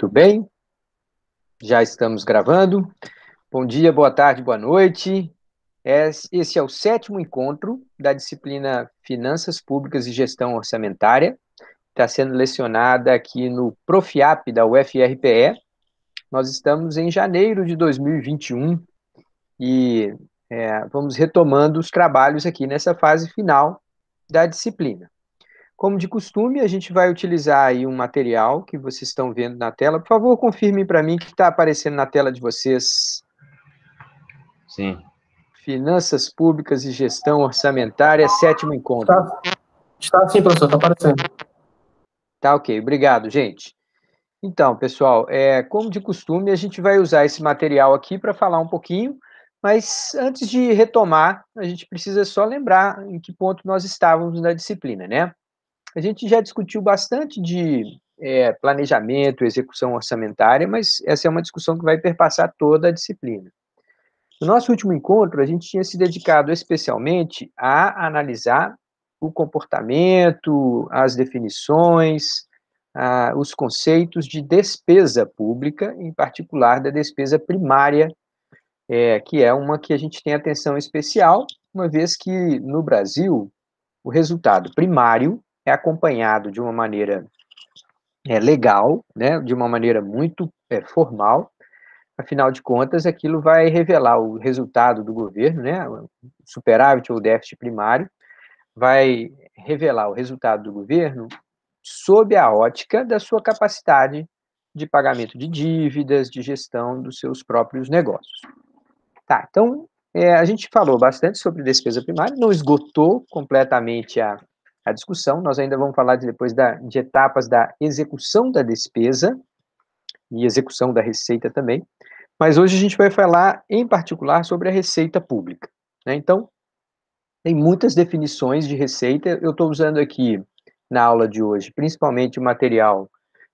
Muito bem. Já estamos gravando. Bom dia, boa tarde, boa noite. É, esse é o sétimo encontro da disciplina Finanças Públicas e Gestão Orçamentária. Está sendo lecionada aqui no Profiap da UFRPE. Nós estamos em janeiro de 2021 e é, vamos retomando os trabalhos aqui nessa fase final da disciplina. Como de costume, a gente vai utilizar aí um material que vocês estão vendo na tela. Por favor, confirmem para mim que está aparecendo na tela de vocês. Sim. Finanças Públicas e Gestão Orçamentária, sétimo encontro. Está, está sim, professor, está aparecendo. Tá ok, obrigado, gente. Então, pessoal, é, como de costume, a gente vai usar esse material aqui para falar um pouquinho, mas antes de retomar, a gente precisa só lembrar em que ponto nós estávamos na disciplina, né? A gente já discutiu bastante de é, planejamento, execução orçamentária, mas essa é uma discussão que vai perpassar toda a disciplina. No nosso último encontro, a gente tinha se dedicado especialmente a analisar o comportamento, as definições, os conceitos de despesa pública, em particular da despesa primária, é, que é uma que a gente tem atenção especial, uma vez que no Brasil o resultado primário é acompanhado de uma maneira é, legal, né, de uma maneira muito é, formal, afinal de contas, aquilo vai revelar o resultado do governo, né, superávit ou déficit primário, vai revelar o resultado do governo sob a ótica da sua capacidade de pagamento de dívidas, de gestão dos seus próprios negócios. Tá, então, é, a gente falou bastante sobre despesa primária, não esgotou completamente a, a discussão. Nós ainda vamos falar de, depois da, de etapas da execução da despesa e execução da receita também. Mas hoje a gente vai falar em particular sobre a receita pública. Né? Então, tem muitas definições de receita. Eu estou usando aqui na aula de hoje, principalmente o material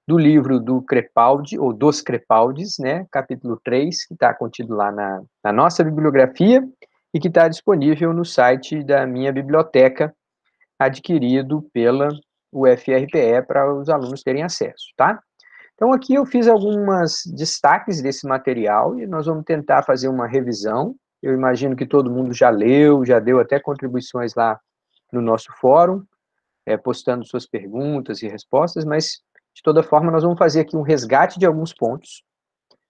do livro do Crepaldi, ou dos Crepaldes né, capítulo 3, que está contido lá na, na, nossa bibliografia e que está disponível no site da minha biblioteca, adquirido pela UFRPE para os alunos terem acesso, tá? Então, aqui eu fiz alguns destaques desse material e nós vamos tentar fazer uma revisão. Eu imagino que todo mundo já leu, já deu até contribuições lá no nosso fórum, é, postando suas perguntas e respostas, mas, de toda forma, nós vamos fazer aqui um resgate de alguns pontos.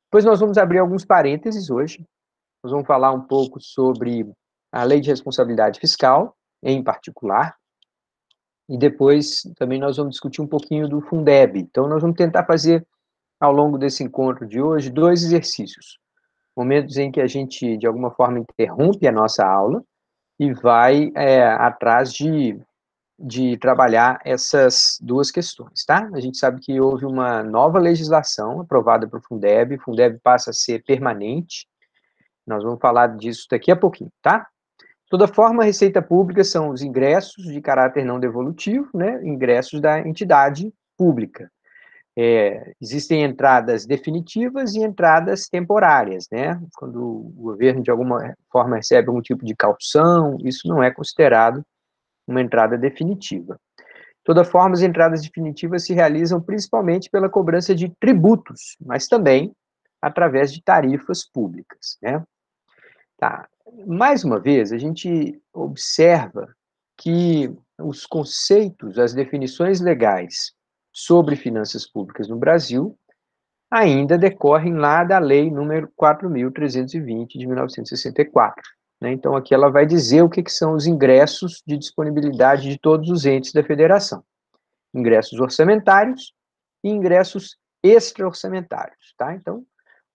Depois nós vamos abrir alguns parênteses hoje. Nós vamos falar um pouco sobre a Lei de Responsabilidade Fiscal, em particular, e depois também nós vamos discutir um pouquinho do Fundeb. Então, nós vamos tentar fazer, ao longo desse encontro de hoje, dois exercícios. Momentos em que a gente, de alguma forma, interrompe a nossa aula e vai é, atrás de, de trabalhar essas duas questões, tá? A gente sabe que houve uma nova legislação aprovada para o Fundeb, o Fundeb passa a ser permanente, nós vamos falar disso daqui a pouquinho, tá? Toda forma, a receita pública são os ingressos de caráter não devolutivo, né, ingressos da entidade pública. É, existem entradas definitivas e entradas temporárias, né? Quando o governo, de alguma forma, recebe algum tipo de calção, isso não é considerado uma entrada definitiva. Toda forma, as entradas definitivas se realizam principalmente pela cobrança de tributos, mas também através de tarifas públicas, né? Tá mais uma vez, a gente observa que os conceitos, as definições legais sobre finanças públicas no Brasil ainda decorrem lá da lei número 4320 de 1964. Né? Então aqui ela vai dizer o que, que são os ingressos de disponibilidade de todos os entes da federação. Ingressos orçamentários e ingressos extra-orçamentários, tá? Então,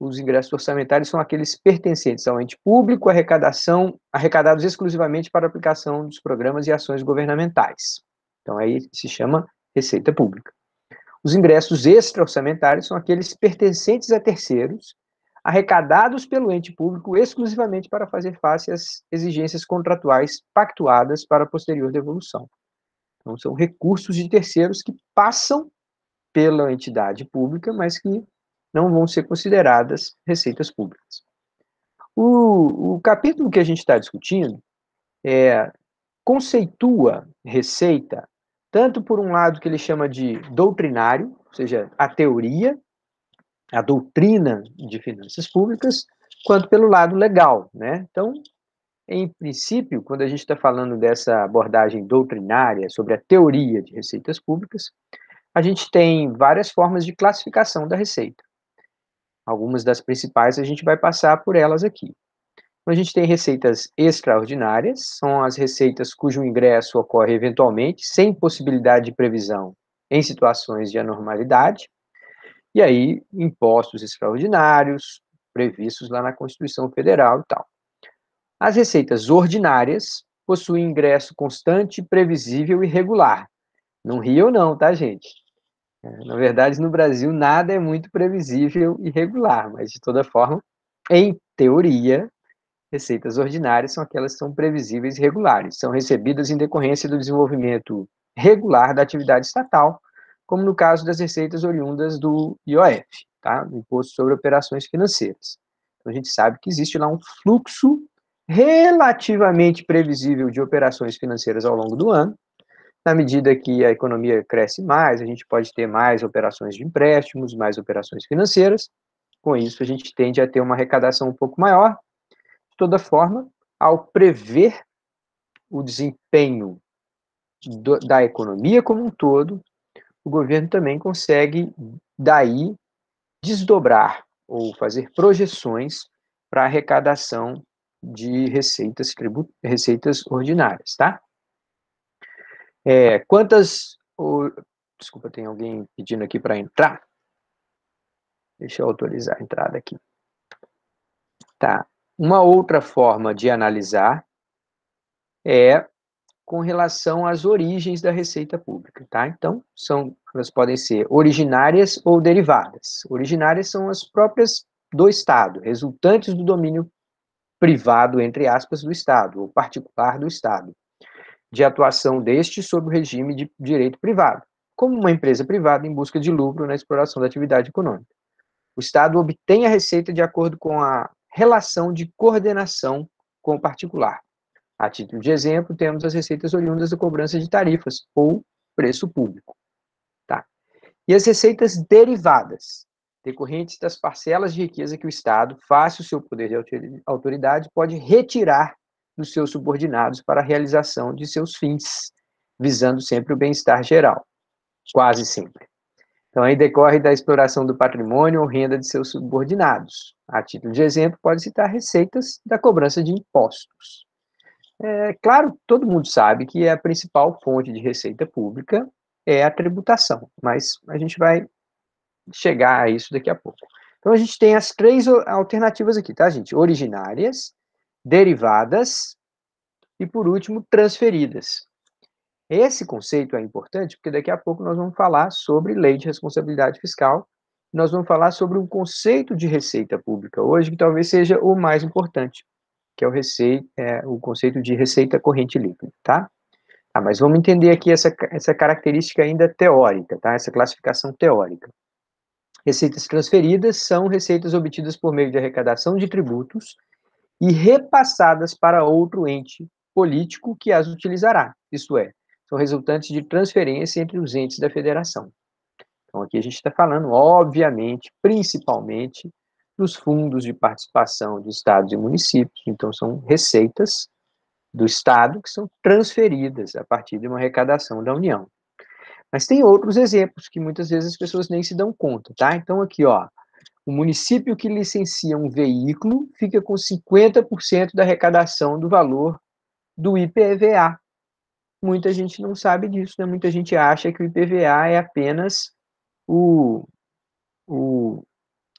os ingressos orçamentários são aqueles pertencentes ao ente público, arrecadação, arrecadados exclusivamente para aplicação dos programas e ações governamentais. Então, aí se chama receita pública. Os ingressos extra-orçamentários são aqueles pertencentes a terceiros, arrecadados pelo ente público exclusivamente para fazer face às exigências contratuais pactuadas para posterior devolução. Então, são recursos de terceiros que passam pela entidade pública, mas que não vão ser consideradas receitas públicas. O, o capítulo que a gente está discutindo é, conceitua receita tanto por um lado que ele chama de doutrinário, ou seja, a teoria, a doutrina de finanças públicas, quanto pelo lado legal, né? Então, em princípio, quando a gente está falando dessa abordagem doutrinária sobre a teoria de receitas públicas, a gente tem várias formas de classificação da receita. Algumas das principais a gente vai passar por elas aqui. Então, a gente tem receitas extraordinárias, são as receitas cujo ingresso ocorre eventualmente, sem possibilidade de previsão em situações de anormalidade. E aí, impostos extraordinários, previstos lá na Constituição Federal e tal. As receitas ordinárias possuem ingresso constante, previsível e regular. Não riam não, tá, gente? É, na verdade, no Brasil, nada é muito previsível e regular, mas de toda forma, em teoria, receitas ordinárias são aquelas que são previsíveis e regulares, são recebidas em decorrência do desenvolvimento regular da atividade estatal, como no caso das receitas oriundas do IOF, tá? do Imposto sobre Operações Financeiras. Então, a gente sabe que existe lá um fluxo relativamente previsível de operações financeiras ao longo do ano, na medida que a economia cresce mais, a gente pode ter mais operações de empréstimos, mais operações financeiras. Com isso, a gente tende a ter uma arrecadação um pouco maior. De toda forma, ao prever o desempenho do, da economia como um todo, o governo também consegue, daí, desdobrar ou fazer projeções para arrecadação de receitas, tribut, receitas ordinárias, tá? É, quantas. O, desculpa, tem alguém pedindo aqui para entrar. Deixa eu autorizar a entrada aqui. Tá. Uma outra forma de analisar é com relação às origens da receita pública, tá? Então, são, elas podem ser originárias ou derivadas. Originárias são as próprias do Estado, resultantes do domínio privado, entre aspas, do Estado, ou particular do Estado de atuação deste sob o regime de direito privado, como uma empresa privada em busca de lucro na exploração da atividade econômica. O Estado obtém a receita de acordo com a relação de coordenação com o particular. A título de exemplo, temos as receitas oriundas da cobrança de tarifas ou preço público. Tá. E as receitas derivadas, decorrentes das parcelas de riqueza que o Estado, face o seu poder de autoridade, pode retirar dos seus subordinados para a realização de seus fins, visando sempre o bem-estar geral, quase sempre. Então, aí decorre da exploração do patrimônio ou renda de seus subordinados. A título de exemplo, pode citar receitas da cobrança de impostos. É, claro, todo mundo sabe que a principal fonte de receita pública é a tributação, mas a gente vai chegar a isso daqui a pouco. Então, a gente tem as três alternativas aqui, tá, gente? Originárias, derivadas e, por último, transferidas. Esse conceito é importante porque daqui a pouco nós vamos falar sobre lei de responsabilidade fiscal. Nós vamos falar sobre um conceito de receita pública hoje que talvez seja o mais importante, que é o, é, o conceito de receita corrente líquida, tá? Ah, mas vamos entender aqui essa, essa característica ainda teórica, tá? Essa classificação teórica. Receitas transferidas são receitas obtidas por meio de arrecadação de tributos e repassadas para outro ente político que as utilizará, isto é, são resultantes de transferência entre os entes da federação. Então, aqui a gente está falando, obviamente, principalmente, dos fundos de participação de estados e municípios. Então, são receitas do Estado que são transferidas a partir de uma arrecadação da União. Mas tem outros exemplos que muitas vezes as pessoas nem se dão conta, tá? Então, aqui, ó, o município que licencia um veículo fica com 50% da arrecadação do valor do IPVA. Muita gente não sabe disso, né? Muita gente acha que o IPVA é apenas o, o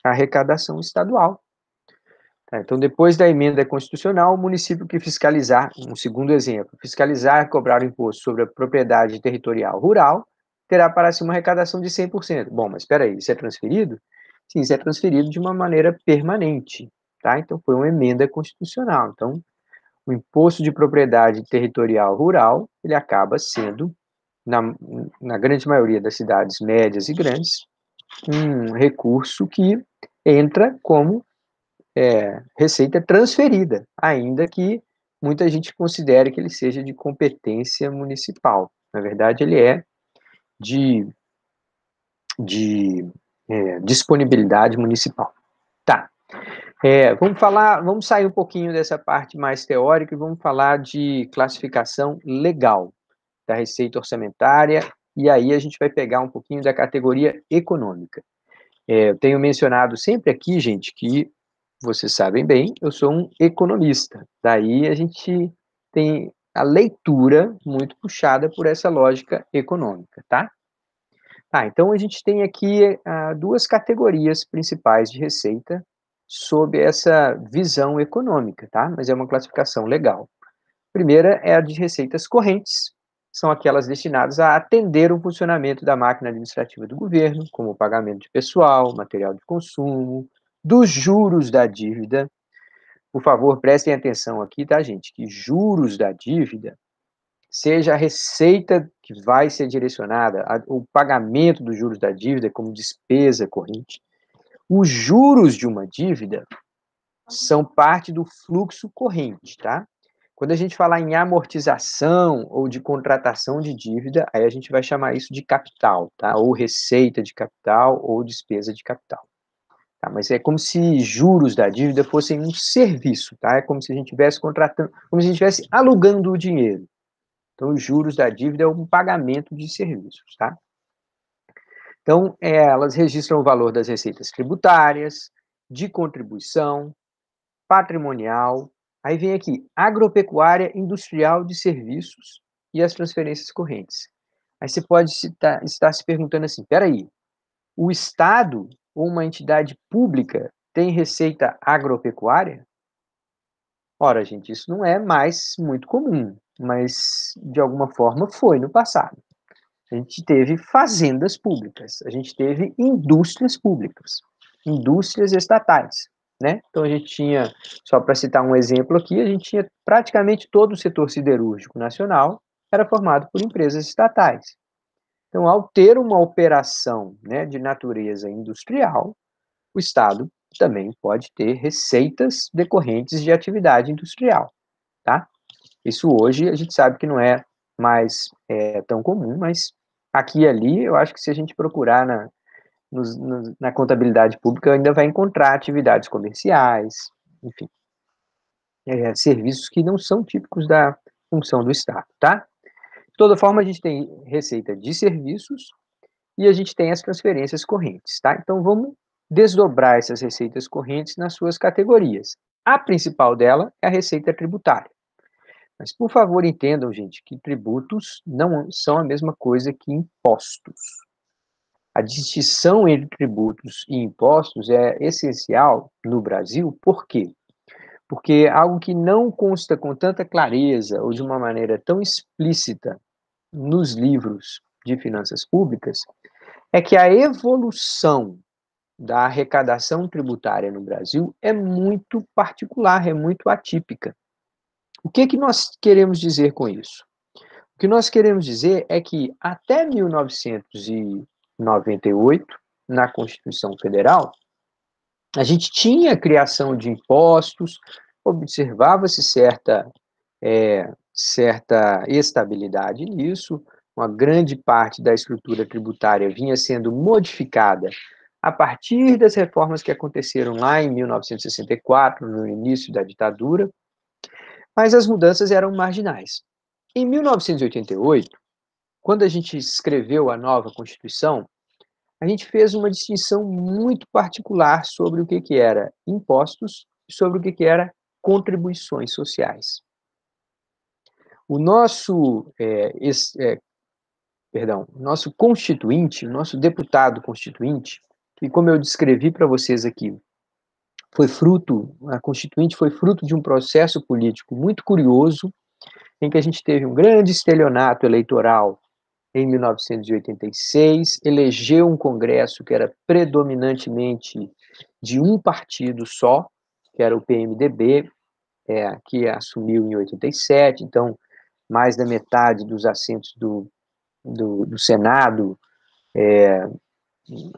a arrecadação estadual. Tá? Então, depois da emenda constitucional, o município que fiscalizar, um segundo exemplo, fiscalizar e cobrar o imposto sobre a propriedade territorial rural, terá para si uma arrecadação de 100%. Bom, mas espera aí, isso é transferido? sim, isso é transferido de uma maneira permanente, tá? Então foi uma emenda constitucional. Então, o imposto de propriedade territorial rural, ele acaba sendo na, na grande maioria das cidades médias e grandes, um recurso que entra como é, receita transferida, ainda que muita gente considere que ele seja de competência municipal. Na verdade, ele é de, de é, disponibilidade municipal. Tá. É, vamos falar, vamos sair um pouquinho dessa parte mais teórica e vamos falar de classificação legal da receita orçamentária e aí a gente vai pegar um pouquinho da categoria econômica. É, eu tenho mencionado sempre aqui, gente, que vocês sabem bem, eu sou um economista. Daí a gente tem a leitura muito puxada por essa lógica econômica, tá? Tá, então a gente tem aqui ah, duas categorias principais de receita sob essa visão econômica, tá? Mas é uma classificação legal. A primeira é a de receitas correntes, são aquelas destinadas a atender o funcionamento da máquina administrativa do governo, como o pagamento de pessoal, material de consumo, dos juros da dívida. Por favor, prestem atenção aqui, tá, gente? Que juros da dívida seja a receita que vai ser direcionada, a, o pagamento dos juros da dívida como despesa corrente. Os juros de uma dívida são parte do fluxo corrente, tá? Quando a gente falar em amortização ou de contratação de dívida, aí a gente vai chamar isso de capital, tá? Ou receita de capital ou despesa de capital. Tá? Mas é como se juros da dívida fossem um serviço, tá? É como se a gente estivesse contratando, como se a gente estivesse alugando o dinheiro. Então, os juros da dívida é um pagamento de serviços, tá? Então, é, elas registram o valor das receitas tributárias, de contribuição, patrimonial. Aí vem aqui, agropecuária, industrial de serviços e as transferências correntes. Aí você pode citar, estar se perguntando assim, peraí, o Estado ou uma entidade pública tem receita agropecuária? Ora, gente, isso não é mais muito comum mas de alguma forma foi no passado. A gente teve fazendas públicas, a gente teve indústrias públicas, indústrias estatais, né? Então a gente tinha, só para citar um exemplo aqui, a gente tinha praticamente todo o setor siderúrgico nacional era formado por empresas estatais. Então, ao ter uma operação né, de natureza industrial, o Estado também pode ter receitas decorrentes de atividade industrial, tá? Isso hoje a gente sabe que não é mais é, tão comum, mas aqui e ali eu acho que se a gente procurar na, nos, nos, na contabilidade pública ainda vai encontrar atividades comerciais, enfim, é, serviços que não são típicos da função do Estado, tá? De toda forma, a gente tem receita de serviços e a gente tem as transferências correntes, tá? Então vamos desdobrar essas receitas correntes nas suas categorias. A principal dela é a receita tributária. Mas, por favor, entendam, gente, que tributos não são a mesma coisa que impostos. A distinção entre tributos e impostos é essencial no Brasil, por quê? Porque é algo que não consta com tanta clareza ou de uma maneira tão explícita nos livros de finanças públicas é que a evolução da arrecadação tributária no Brasil é muito particular, é muito atípica. O que, que nós queremos dizer com isso? O que nós queremos dizer é que até 1998, na Constituição Federal, a gente tinha criação de impostos, observava-se certa, é, certa estabilidade nisso, uma grande parte da estrutura tributária vinha sendo modificada a partir das reformas que aconteceram lá em 1964, no início da ditadura, mas as mudanças eram marginais. Em 1988, quando a gente escreveu a nova Constituição, a gente fez uma distinção muito particular sobre o que, que era impostos e sobre o que, que era contribuições sociais. O nosso, é, esse, é, perdão, nosso constituinte, o nosso deputado constituinte, que como eu descrevi para vocês aqui, foi fruto, a Constituinte foi fruto de um processo político muito curioso, em que a gente teve um grande estelionato eleitoral em 1986, elegeu um Congresso que era predominantemente de um partido só, que era o PMDB, é, que assumiu em 87, então mais da metade dos assentos do, do, do Senado é,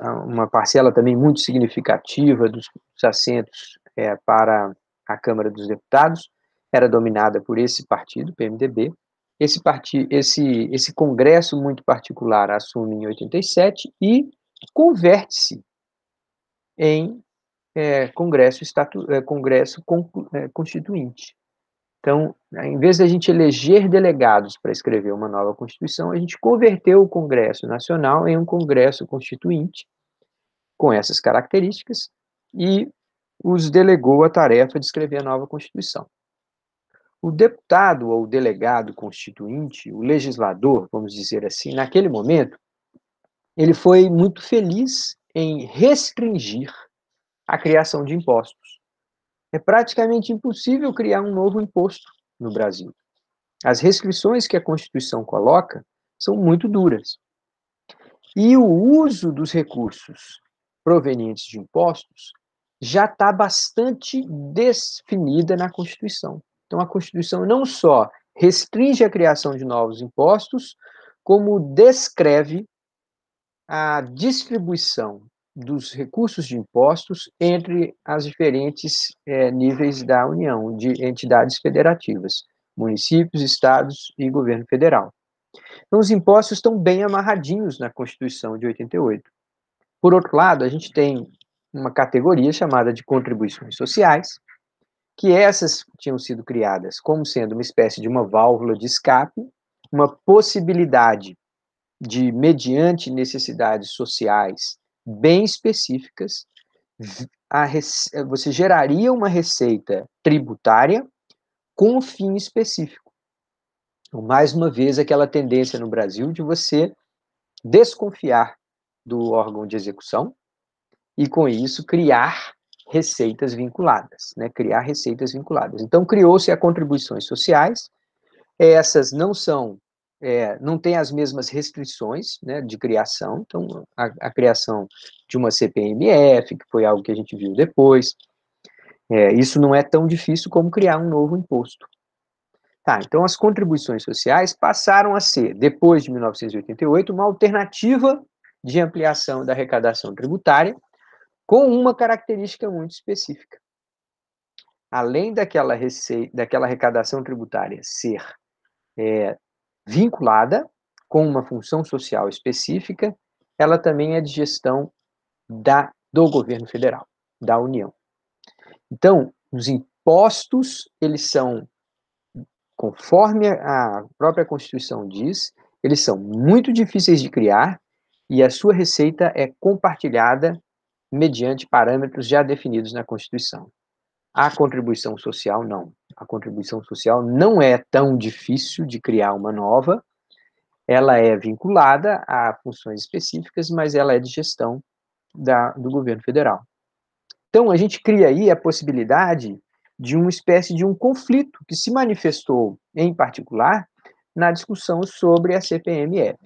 é uma parcela também muito significativa dos, assentos é, para a Câmara dos Deputados era dominada por esse partido, PMDB. Esse, parti, esse, esse congresso muito particular assume em 87 e converte-se em é, congresso, é, congresso con, é, constituinte. Então, né, em vez de a gente eleger delegados para escrever uma nova Constituição, a gente converteu o Congresso Nacional em um Congresso Constituinte, com essas características, e os delegou a tarefa de escrever a nova Constituição. O deputado ou delegado constituinte, o legislador, vamos dizer assim, naquele momento, ele foi muito feliz em restringir a criação de impostos é praticamente impossível criar um novo imposto no Brasil. As restrições que a Constituição coloca são muito duras. E o uso dos recursos provenientes de impostos já está bastante definida na Constituição. Então, a Constituição não só restringe a criação de novos impostos, como descreve a distribuição dos recursos de impostos entre as diferentes é, níveis da União, de entidades federativas, municípios, estados e governo federal. Então, os impostos estão bem amarradinhos na Constituição de 88. Por outro lado, a gente tem uma categoria chamada de contribuições sociais, que essas tinham sido criadas como sendo uma espécie de uma válvula de escape, uma possibilidade de, mediante necessidades sociais, bem específicas, você geraria uma receita tributária com um fim específico. Então, mais uma vez, aquela tendência no Brasil de você desconfiar do órgão de execução e, com isso, criar receitas vinculadas, né? criar receitas vinculadas. Então, criou-se a contribuições sociais, essas não são é, não tem as mesmas restrições né, de criação, então a, a, criação de uma CPMF, que foi algo que a gente viu depois, é, isso não é tão difícil como criar um novo imposto. Tá, então as contribuições sociais passaram a ser, depois de 1988, uma alternativa de ampliação da arrecadação tributária, com uma característica muito específica. Além daquela, receita, daquela arrecadação tributária ser é, vinculada com uma função social específica, ela também é de gestão da, do governo federal, da União. Então, os impostos, eles são, conforme a própria Constituição diz, eles são muito difíceis de criar e a sua receita é compartilhada mediante parâmetros já definidos na Constituição. A contribuição social não a contribuição social não é tão difícil de criar uma nova, ela é vinculada a funções específicas, mas ela é de gestão da, do governo federal. Então, a gente cria aí a possibilidade de uma espécie de um conflito que se manifestou, em particular, na discussão sobre a CPMF.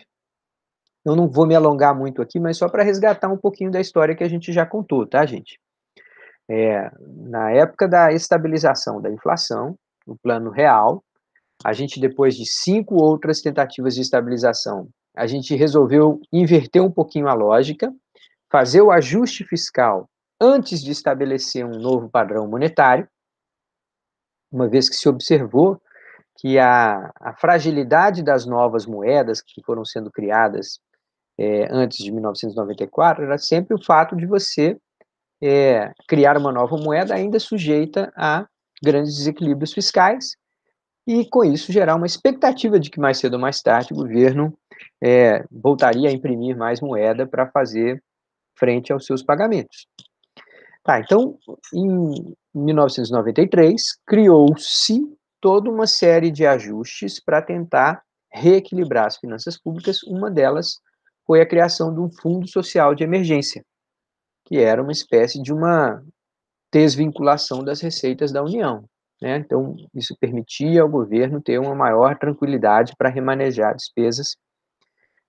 Eu não vou me alongar muito aqui, mas só para resgatar um pouquinho da história que a gente já contou, tá, gente? É, na época da estabilização da inflação, no plano real, a gente, depois de cinco outras tentativas de estabilização, a gente resolveu inverter um pouquinho a lógica, fazer o ajuste fiscal antes de estabelecer um novo padrão monetário, uma vez que se observou que a, a fragilidade das novas moedas que foram sendo criadas é, antes de 1994 era sempre o fato de você é, criar uma nova moeda ainda sujeita a grandes desequilíbrios fiscais e, com isso, gerar uma expectativa de que mais cedo ou mais tarde o governo é, voltaria a imprimir mais moeda para fazer frente aos seus pagamentos. Tá, então, em 1993, criou-se toda uma série de ajustes para tentar reequilibrar as finanças públicas. Uma delas foi a criação de um fundo social de emergência, que era uma espécie de uma desvinculação das receitas da União. Né? Então, isso permitia ao governo ter uma maior tranquilidade para remanejar despesas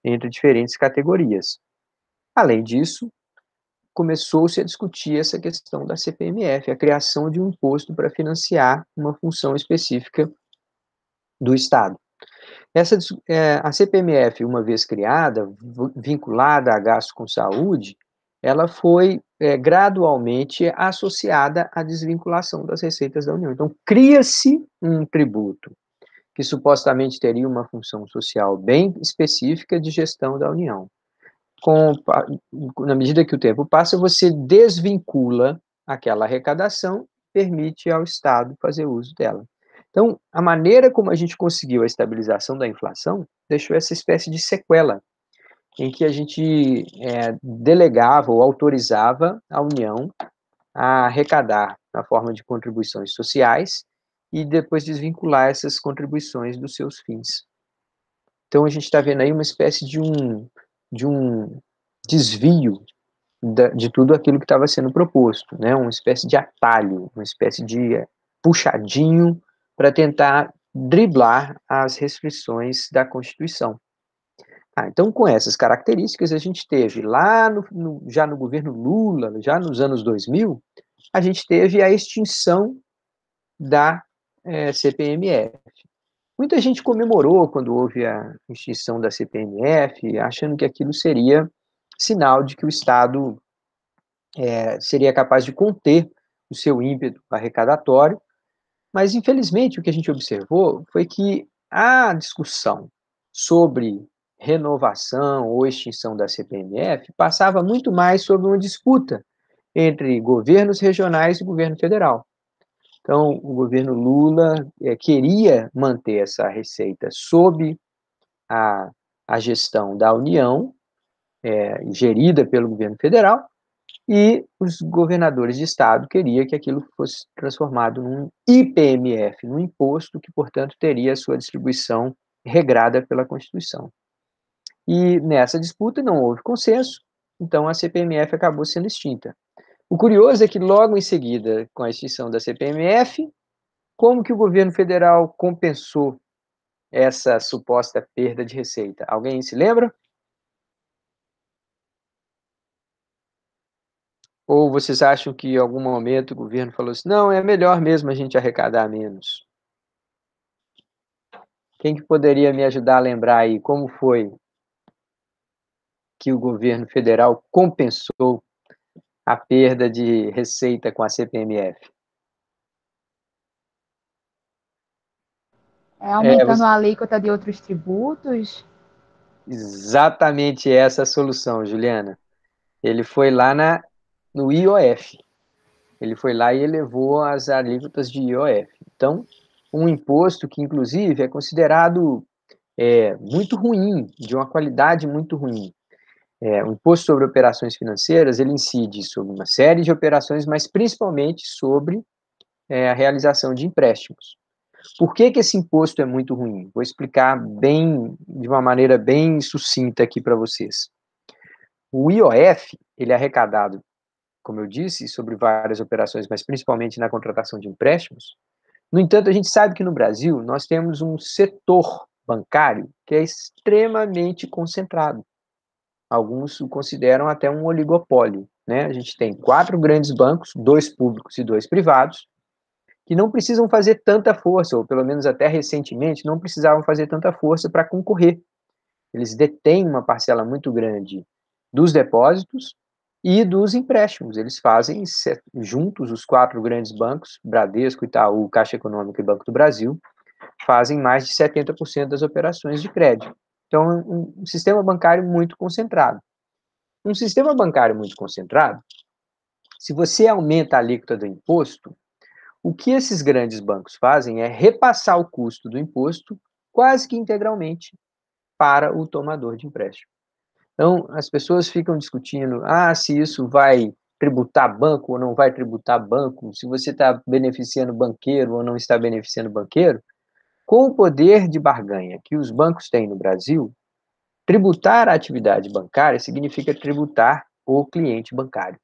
entre diferentes categorias. Além disso, começou-se a discutir essa questão da CPMF, a criação de um imposto para financiar uma função específica do Estado. Essa, eh, a CPMF, uma vez criada, vinculada a gasto com saúde, ela foi é, gradualmente associada à desvinculação das receitas da União. Então, cria-se um tributo que supostamente teria uma função social bem específica de gestão da União. Com, na medida que o tempo passa, você desvincula aquela arrecadação, permite ao Estado fazer uso dela. Então, a maneira como a gente conseguiu a estabilização da inflação deixou essa espécie de sequela em que a gente é, delegava ou autorizava a União a arrecadar na forma de contribuições sociais e depois desvincular essas contribuições dos seus fins. Então a gente está vendo aí uma espécie de um, de um desvio de tudo aquilo que estava sendo proposto, né? uma espécie de atalho, uma espécie de é, puxadinho para tentar driblar as restrições da Constituição. Ah, então, com essas características, a gente teve lá, no, no, já no governo Lula, já nos anos 2000, a gente teve a extinção da é, eh, CPMF. Muita gente comemorou quando houve a extinção da CPMF, achando que aquilo seria sinal de que o Estado é, seria capaz de conter o seu ímpeto arrecadatório, mas infelizmente o que a gente observou foi que a discussão sobre renovação ou extinção da CPMF passava muito mais sobre uma disputa entre governos regionais e governo federal. Então, o governo Lula é, queria manter essa receita sob a, a gestão da União, é, gerida pelo governo federal, e os governadores de estado queriam que aquilo fosse transformado num IPMF, num imposto que, portanto, teria sua distribuição regrada pela Constituição. E nessa disputa não houve consenso, então a CPMF acabou sendo extinta. O curioso é que logo em seguida, com a extinção da CPMF, como que o governo federal compensou essa suposta perda de receita? Alguém se lembra? Ou vocês acham que em algum momento o governo falou assim, não, é melhor mesmo a gente arrecadar menos? Quem que poderia me ajudar a lembrar aí como foi que o governo federal compensou a perda de receita com a CPMF? É aumentando é, você... a alíquota de outros tributos? Exatamente essa solução, Juliana. Ele foi lá na, no IOF. Ele foi lá e elevou as alíquotas de IOF. Então, um imposto que, inclusive, é considerado é, muito ruim, de uma qualidade muito ruim. É, o imposto sobre operações financeiras ele incide sobre uma série de operações, mas principalmente sobre é, a realização de empréstimos. Por que, que esse imposto é muito ruim? Vou explicar bem, de uma maneira bem sucinta aqui para vocês. O IOF ele é arrecadado, como eu disse, sobre várias operações, mas principalmente na contratação de empréstimos. No entanto, a gente sabe que no Brasil nós temos um setor bancário que é extremamente concentrado alguns o consideram até um oligopólio. Né? A gente tem quatro grandes bancos, dois públicos e dois privados, que não precisam fazer tanta força, ou pelo menos até recentemente não precisavam fazer tanta força para concorrer. Eles detêm uma parcela muito grande dos depósitos e dos empréstimos. Eles fazem juntos os quatro grandes bancos, Bradesco, Itaú, Caixa Econômica e Banco do Brasil, fazem mais de 70% das operações de crédito. Então, um, um sistema bancário muito concentrado. Um sistema bancário muito concentrado, se você aumenta a alíquota do imposto, o que esses grandes bancos fazem é repassar o custo do imposto quase que integralmente para o tomador de empréstimo. Então, as pessoas ficam discutindo: ah, se isso vai tributar banco ou não vai tributar banco, se você está beneficiando banqueiro ou não está beneficiando banqueiro com o poder de barganha que os bancos têm no Brasil, tributar a atividade bancária significa tributar o cliente bancário.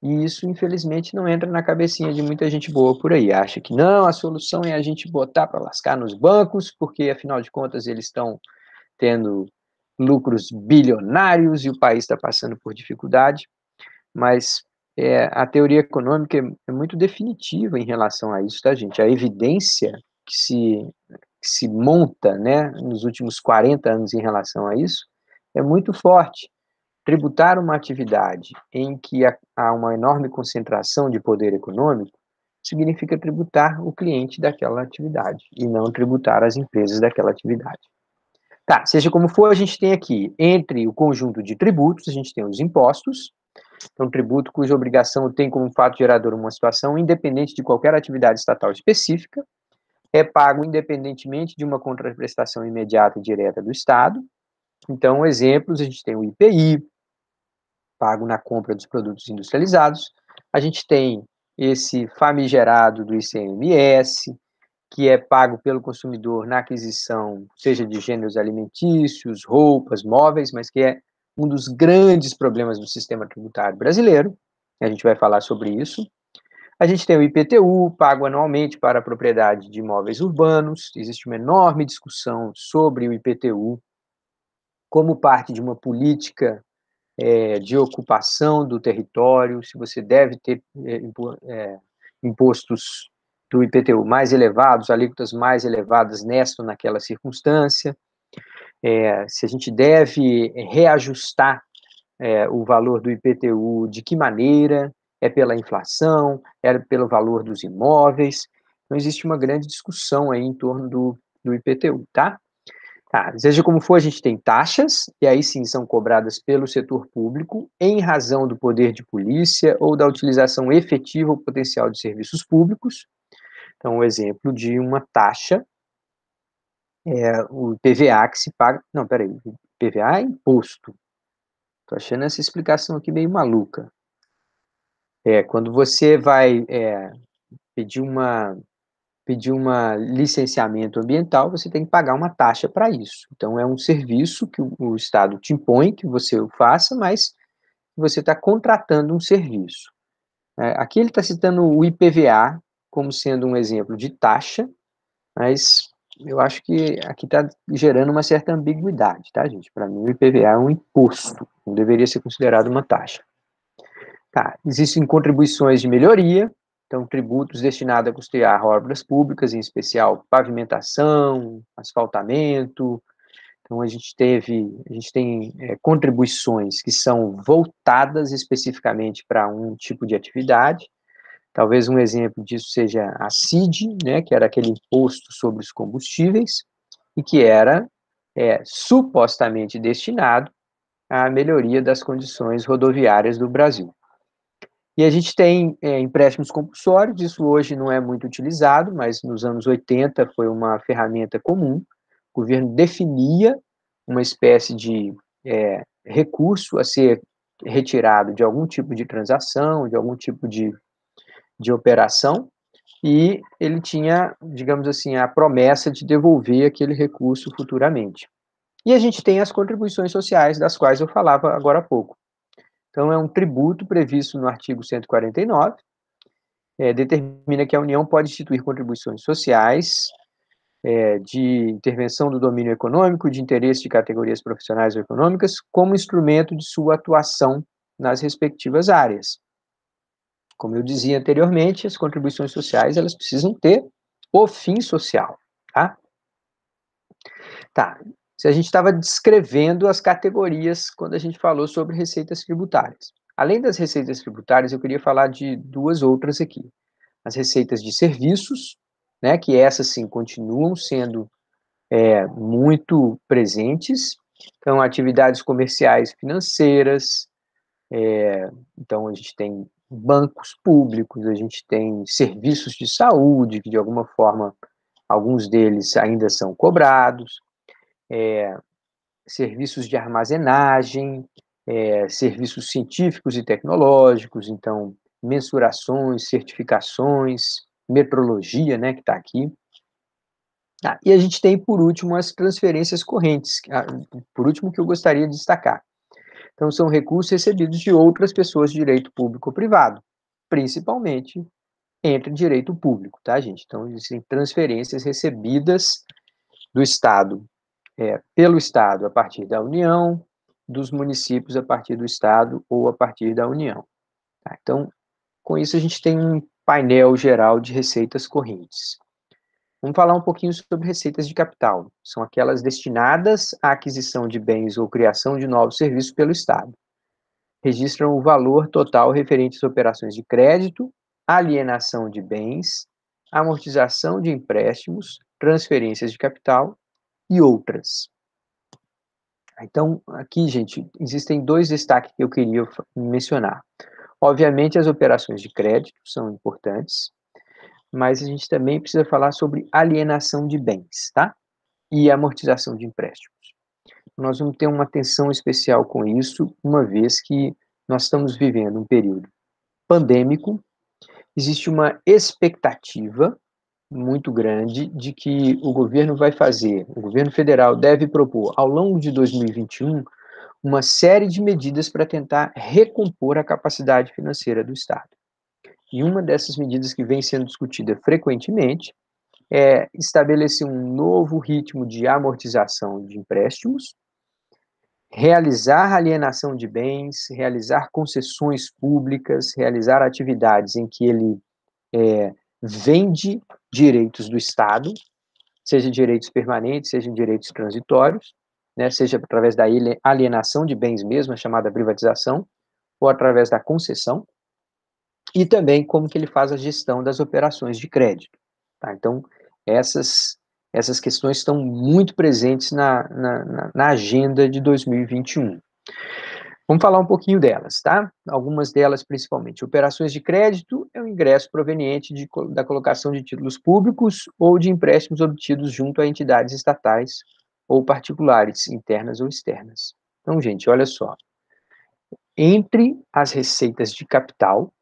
E isso, infelizmente, não entra na cabecinha de muita gente boa por aí. Acha que não, a solução é a gente botar para lascar nos bancos, porque, afinal de contas, eles estão tendo lucros bilionários e o país está passando por dificuldade. Mas é, a teoria econômica é, é muito definitiva em relação a isso, tá, gente? A evidência que se, que se monta né, nos últimos 40 anos em relação a isso é muito forte. Tributar uma atividade em que há uma enorme concentração de poder econômico significa tributar o cliente daquela atividade e não tributar as empresas daquela atividade. Tá, seja como for, a gente tem aqui, entre o conjunto de tributos, a gente tem os impostos, é um tributo cuja obrigação tem como fato gerador uma situação independente de qualquer atividade estatal específica, é pago independentemente de uma contraprestação imediata e direta do Estado. Então, exemplos, a gente tem o IPI, pago na compra dos produtos industrializados, a gente tem esse famigerado do ICMS, que é pago pelo consumidor na aquisição, seja de gêneros alimentícios, roupas, móveis, mas que é um dos grandes problemas do sistema tributário brasileiro. A gente vai falar sobre isso a gente tem o IPTU, pago anualmente para a propriedade de imóveis urbanos. Existe uma enorme discussão sobre o IPTU como parte de uma política é, de ocupação do território, se você deve ter é, é impostos do IPTU mais elevados, alíquotas mais elevadas nesta ou naquela circunstância, é, se a gente deve reajustar é, o valor do IPTU, de que maneira, é pela inflação, é pelo valor dos imóveis. Então, existe uma grande discussão aí em torno do, do IPTU, tá? tá? Seja como for, a gente tem taxas, e aí sim são cobradas pelo setor público, em razão do poder de polícia ou da utilização efetiva ou potencial de serviços públicos. Então, o um exemplo de uma taxa é o PVA que se paga. Não, peraí, PVA é imposto. Estou achando essa explicação aqui meio maluca. É, quando você vai é, pedir uma pedir uma licenciamento ambiental, você tem que pagar uma taxa para isso. Então é um serviço que o, o Estado te impõe que você o faça, mas você está contratando um serviço. É, aqui ele está citando o IPVA como sendo um exemplo de taxa, mas eu acho que aqui está gerando uma certa ambiguidade, tá, gente? Para mim, o IPVA é um imposto, não deveria ser considerado uma taxa. Tá, existem contribuições de melhoria, então tributos destinados a custear obras públicas, em especial pavimentação, asfaltamento. Então a gente teve, a gente tem é, contribuições que são voltadas especificamente para um tipo de atividade. Talvez um exemplo disso seja a CID, né, que era aquele imposto sobre os combustíveis e que era é, supostamente destinado à melhoria das condições rodoviárias do Brasil. E a gente tem é, empréstimos compulsórios, isso hoje não é muito utilizado, mas nos anos 80 foi uma ferramenta comum. O governo definia uma espécie de é, recurso a ser retirado de algum tipo de transação, de algum tipo de, de operação, e ele tinha, digamos assim, a promessa de devolver aquele recurso futuramente. E a gente tem as contribuições sociais, das quais eu falava agora há pouco. Então, é um tributo previsto no artigo 149, é, determina que a União pode instituir contribuições sociais é, de intervenção do domínio econômico, de interesse de categorias profissionais ou econômicas, como instrumento de sua atuação nas respectivas áreas. Como eu dizia anteriormente, as contribuições sociais elas precisam ter o fim social, tá? Tá se a gente estava descrevendo as categorias quando a gente falou sobre receitas tributárias. Além das receitas tributárias, eu queria falar de duas outras aqui. As receitas de serviços, né, que essas sim continuam sendo é, muito presentes. Então, atividades comerciais financeiras, é, então a gente tem bancos públicos, a gente tem serviços de saúde, que de alguma forma alguns deles ainda são cobrados, é, serviços de armazenagem, é, serviços científicos e tecnológicos, então mensurações, certificações, metrologia, né, que está aqui. Ah, e a gente tem, por último, as transferências correntes, ah, por último, que eu gostaria de destacar. Então, são recursos recebidos de outras pessoas de direito público ou privado, principalmente entre direito público, tá, gente? Então, existem transferências recebidas do Estado é, pelo Estado a partir da União, dos municípios a partir do Estado ou a partir da União. Tá? Então, com isso, a gente tem um painel geral de receitas correntes. Vamos falar um pouquinho sobre receitas de capital. São aquelas destinadas à aquisição de bens ou criação de novos serviços pelo Estado. Registram o valor total referente às operações de crédito, alienação de bens, amortização de empréstimos, transferências de capital e outras. Então, aqui, gente, existem dois destaques que eu queria mencionar. Obviamente, as operações de crédito são importantes, mas a gente também precisa falar sobre alienação de bens, tá? E amortização de empréstimos. Nós vamos ter uma atenção especial com isso, uma vez que nós estamos vivendo um período pandêmico, existe uma expectativa muito grande de que o governo vai fazer, o governo federal deve propor ao longo de 2021 uma série de medidas para tentar recompor a capacidade financeira do Estado. E uma dessas medidas que vem sendo discutida frequentemente é estabelecer um novo ritmo de amortização de empréstimos, realizar alienação de bens, realizar concessões públicas, realizar atividades em que ele é, vende direitos do Estado, sejam direitos permanentes, sejam direitos transitórios, né, seja através da alienação de bens mesmo, a chamada privatização, ou através da concessão, e também como que ele faz a gestão das operações de crédito. Tá? Então, essas, essas questões estão muito presentes na, na, na agenda de 2021. Vamos falar um pouquinho delas, tá? Algumas delas principalmente. Operações de crédito é o ingresso proveniente de, da colocação de títulos públicos ou de empréstimos obtidos junto a entidades estatais ou particulares, internas ou externas. Então, gente, olha só. Entre as receitas de capital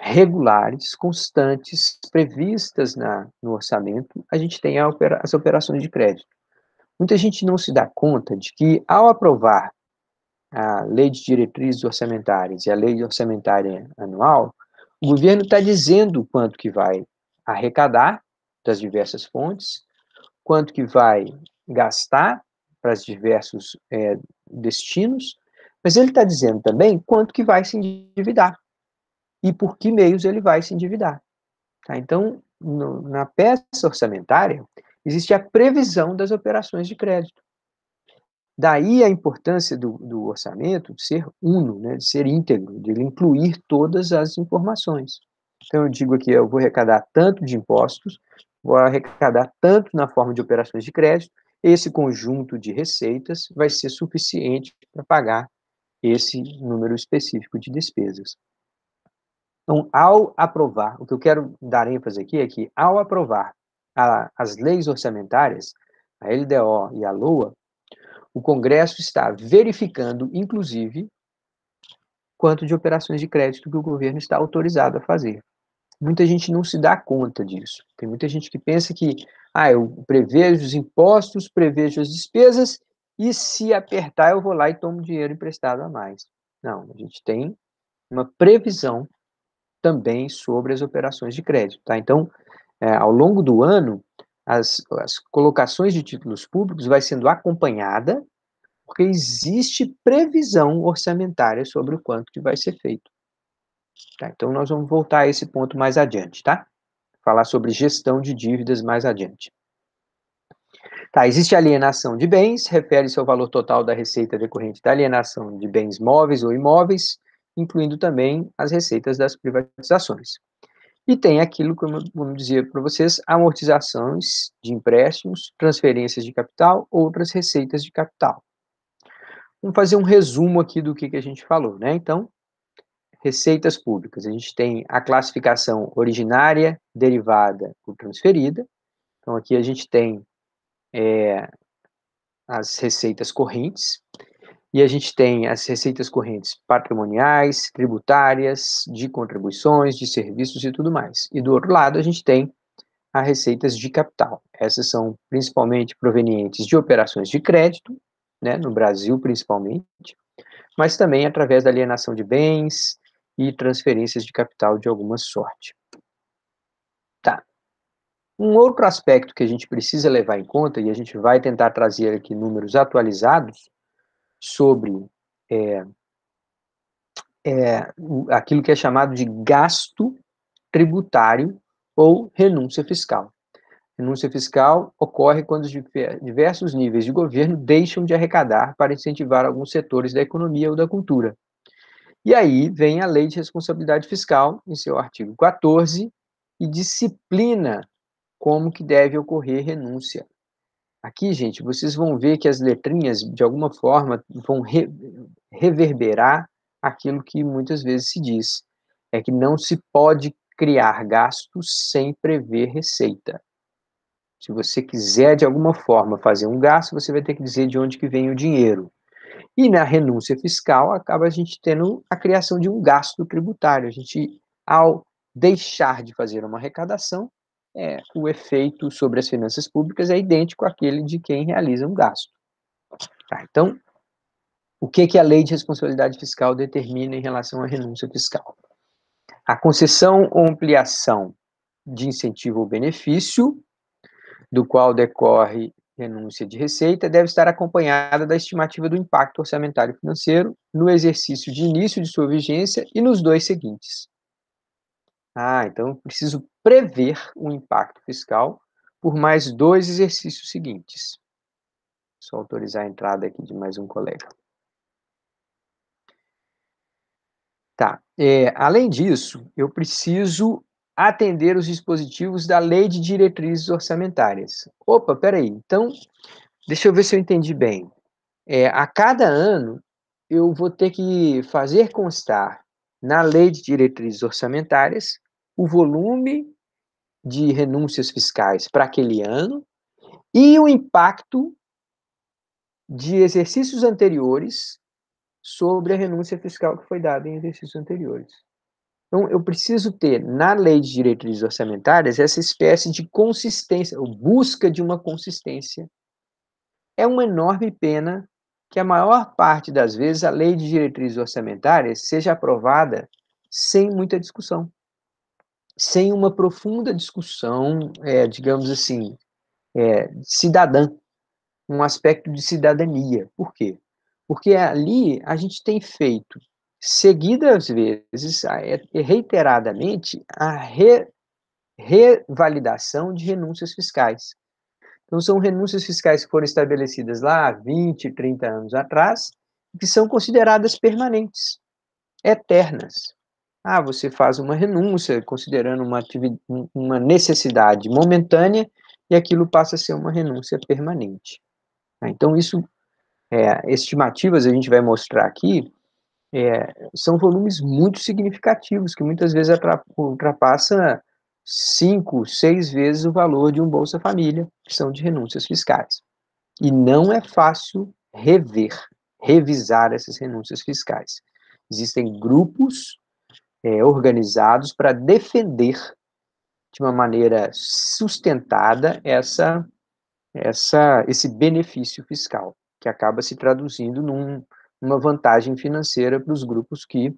regulares, constantes, previstas na, no orçamento, a gente tem a opera, as operações de crédito. Muita gente não se dá conta de que, ao aprovar a Lei de Diretrizes Orçamentárias e a Lei Orçamentária Anual, o governo está dizendo quanto que vai arrecadar das diversas fontes, quanto que vai gastar para os diversos é, destinos, mas ele está dizendo também quanto que vai se endividar e por que meios ele vai se endividar. Tá? Então, no, na peça orçamentária, existe a previsão das operações de crédito. Daí a importância do, do orçamento de ser uno, né, de ser íntegro, de incluir todas as informações. Então eu digo aqui, eu vou arrecadar tanto de impostos, vou arrecadar tanto na forma de operações de crédito, esse conjunto de receitas vai ser suficiente para pagar esse número específico de despesas. Então, ao aprovar, o que eu quero dar ênfase aqui é que, ao aprovar a, as leis orçamentárias, a LDO e a LOA, o Congresso está verificando, inclusive, quanto de operações de crédito que o governo está autorizado a fazer. Muita gente não se dá conta disso. Tem muita gente que pensa que, ah, eu prevejo os impostos, prevejo as despesas, e se apertar eu vou lá e tomo dinheiro emprestado a mais. Não, a gente tem uma previsão também sobre as operações de crédito. Tá? Então, é, ao longo do ano, as, as colocações de títulos públicos vai sendo acompanhada, porque existe previsão orçamentária sobre o quanto que vai ser feito. Tá, então, nós vamos voltar a esse ponto mais adiante, tá? Falar sobre gestão de dívidas mais adiante. Tá, existe alienação de bens, refere-se ao valor total da receita decorrente da alienação de bens móveis ou imóveis, incluindo também as receitas das privatizações. E tem aquilo, como, como eu dizia para vocês, amortizações de empréstimos, transferências de capital, outras receitas de capital. Vamos fazer um resumo aqui do que, que a gente falou, né? Então, receitas públicas. A gente tem a classificação originária, derivada ou transferida. Então, aqui a gente tem é, as receitas correntes, e a gente tem as receitas correntes patrimoniais, tributárias, de contribuições, de serviços e tudo mais. E do outro lado, a gente tem as receitas de capital. Essas são principalmente provenientes de operações de crédito, né, no Brasil principalmente, mas também através da alienação de bens e transferências de capital de alguma sorte. Tá. Um outro aspecto que a gente precisa levar em conta, e a gente vai tentar trazer aqui números atualizados, sobre é, é, aquilo que é chamado de gasto tributário ou renúncia fiscal. Renúncia fiscal ocorre quando os diversos níveis de governo deixam de arrecadar para incentivar alguns setores da economia ou da cultura. E aí vem a Lei de Responsabilidade Fiscal, em seu artigo 14, e disciplina como que deve ocorrer renúncia Aqui, gente, vocês vão ver que as letrinhas, de alguma forma, vão re reverberar aquilo que muitas vezes se diz. É que não se pode criar gastos sem prever receita. Se você quiser, de alguma forma, fazer um gasto, você vai ter que dizer de onde que vem o dinheiro. E na renúncia fiscal, acaba a gente tendo a criação de um gasto tributário. A gente, ao deixar de fazer uma arrecadação, é, o efeito sobre as finanças públicas é idêntico àquele de quem realiza um gasto. Tá, então, o que, que a lei de responsabilidade fiscal determina em relação à renúncia fiscal? A concessão ou ampliação de incentivo ou benefício, do qual decorre renúncia de receita, deve estar acompanhada da estimativa do impacto orçamentário financeiro no exercício de início de sua vigência e nos dois seguintes. Ah, então eu preciso prever o impacto fiscal por mais dois exercícios seguintes. Só autorizar a entrada aqui de mais um colega. Tá. É, além disso, eu preciso atender os dispositivos da Lei de Diretrizes Orçamentárias. Opa, peraí. Então, deixa eu ver se eu entendi bem. É, a cada ano, eu vou ter que fazer constar na Lei de Diretrizes Orçamentárias o volume de renúncias fiscais para aquele ano e o impacto de exercícios anteriores sobre a renúncia fiscal que foi dada em exercícios anteriores. Então, eu preciso ter na lei de diretrizes orçamentárias essa espécie de consistência, ou busca de uma consistência. É uma enorme pena que a maior parte das vezes a lei de diretrizes orçamentárias seja aprovada sem muita discussão sem uma profunda discussão, é, digamos assim, é, cidadã, um aspecto de cidadania. Por quê? Porque ali a gente tem feito, seguidas vezes, é, reiteradamente, a re, revalidação de renúncias fiscais. Então, são renúncias fiscais que foram estabelecidas lá há 20, 30 anos atrás, que são consideradas permanentes, eternas. Ah, você faz uma renúncia, considerando uma, uma necessidade momentânea, e aquilo passa a ser uma renúncia permanente. Né? então, isso, é, estimativas a gente vai mostrar aqui, é, são volumes muito significativos, que muitas vezes ultrapassa cinco, seis vezes o valor de um Bolsa Família, que são de renúncias fiscais. E não é fácil rever, revisar essas renúncias fiscais. Existem grupos é, organizados para defender de uma maneira sustentada essa, essa, esse benefício fiscal, que acaba se traduzindo num, numa vantagem financeira para os grupos que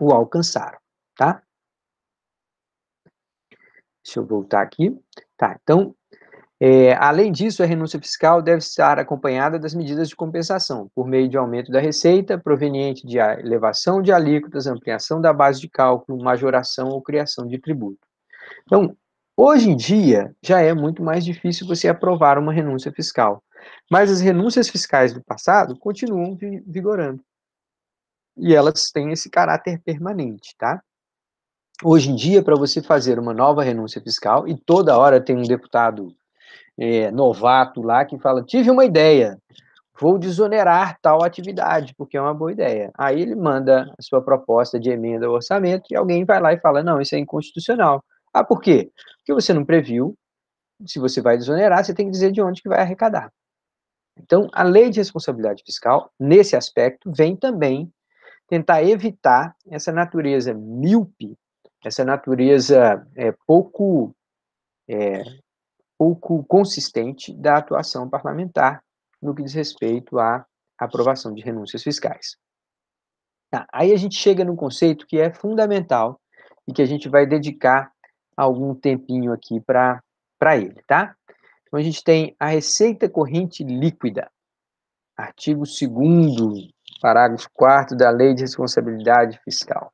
o alcançaram, tá? Deixa eu voltar aqui. Tá, então, é, além disso, a renúncia fiscal deve estar acompanhada das medidas de compensação, por meio de aumento da receita, proveniente de elevação de alíquotas, ampliação da base de cálculo, majoração ou criação de tributo. Então, hoje em dia, já é muito mais difícil você aprovar uma renúncia fiscal, mas as renúncias fiscais do passado continuam vigorando. E elas têm esse caráter permanente, tá? Hoje em dia, para você fazer uma nova renúncia fiscal, e toda hora tem um deputado é, novato lá que fala: tive uma ideia, vou desonerar tal atividade, porque é uma boa ideia. Aí ele manda a sua proposta de emenda ao orçamento e alguém vai lá e fala: não, isso é inconstitucional. Ah, por quê? Porque você não previu. Se você vai desonerar, você tem que dizer de onde que vai arrecadar. Então, a lei de responsabilidade fiscal, nesse aspecto, vem também tentar evitar essa natureza míope, essa natureza é, pouco é, pouco consistente da atuação parlamentar no que diz respeito à aprovação de renúncias fiscais. Tá, aí a gente chega num conceito que é fundamental e que a gente vai dedicar algum tempinho aqui para ele, tá? Então a gente tem a receita corrente líquida, artigo 2 parágrafo 4 da Lei de Responsabilidade Fiscal.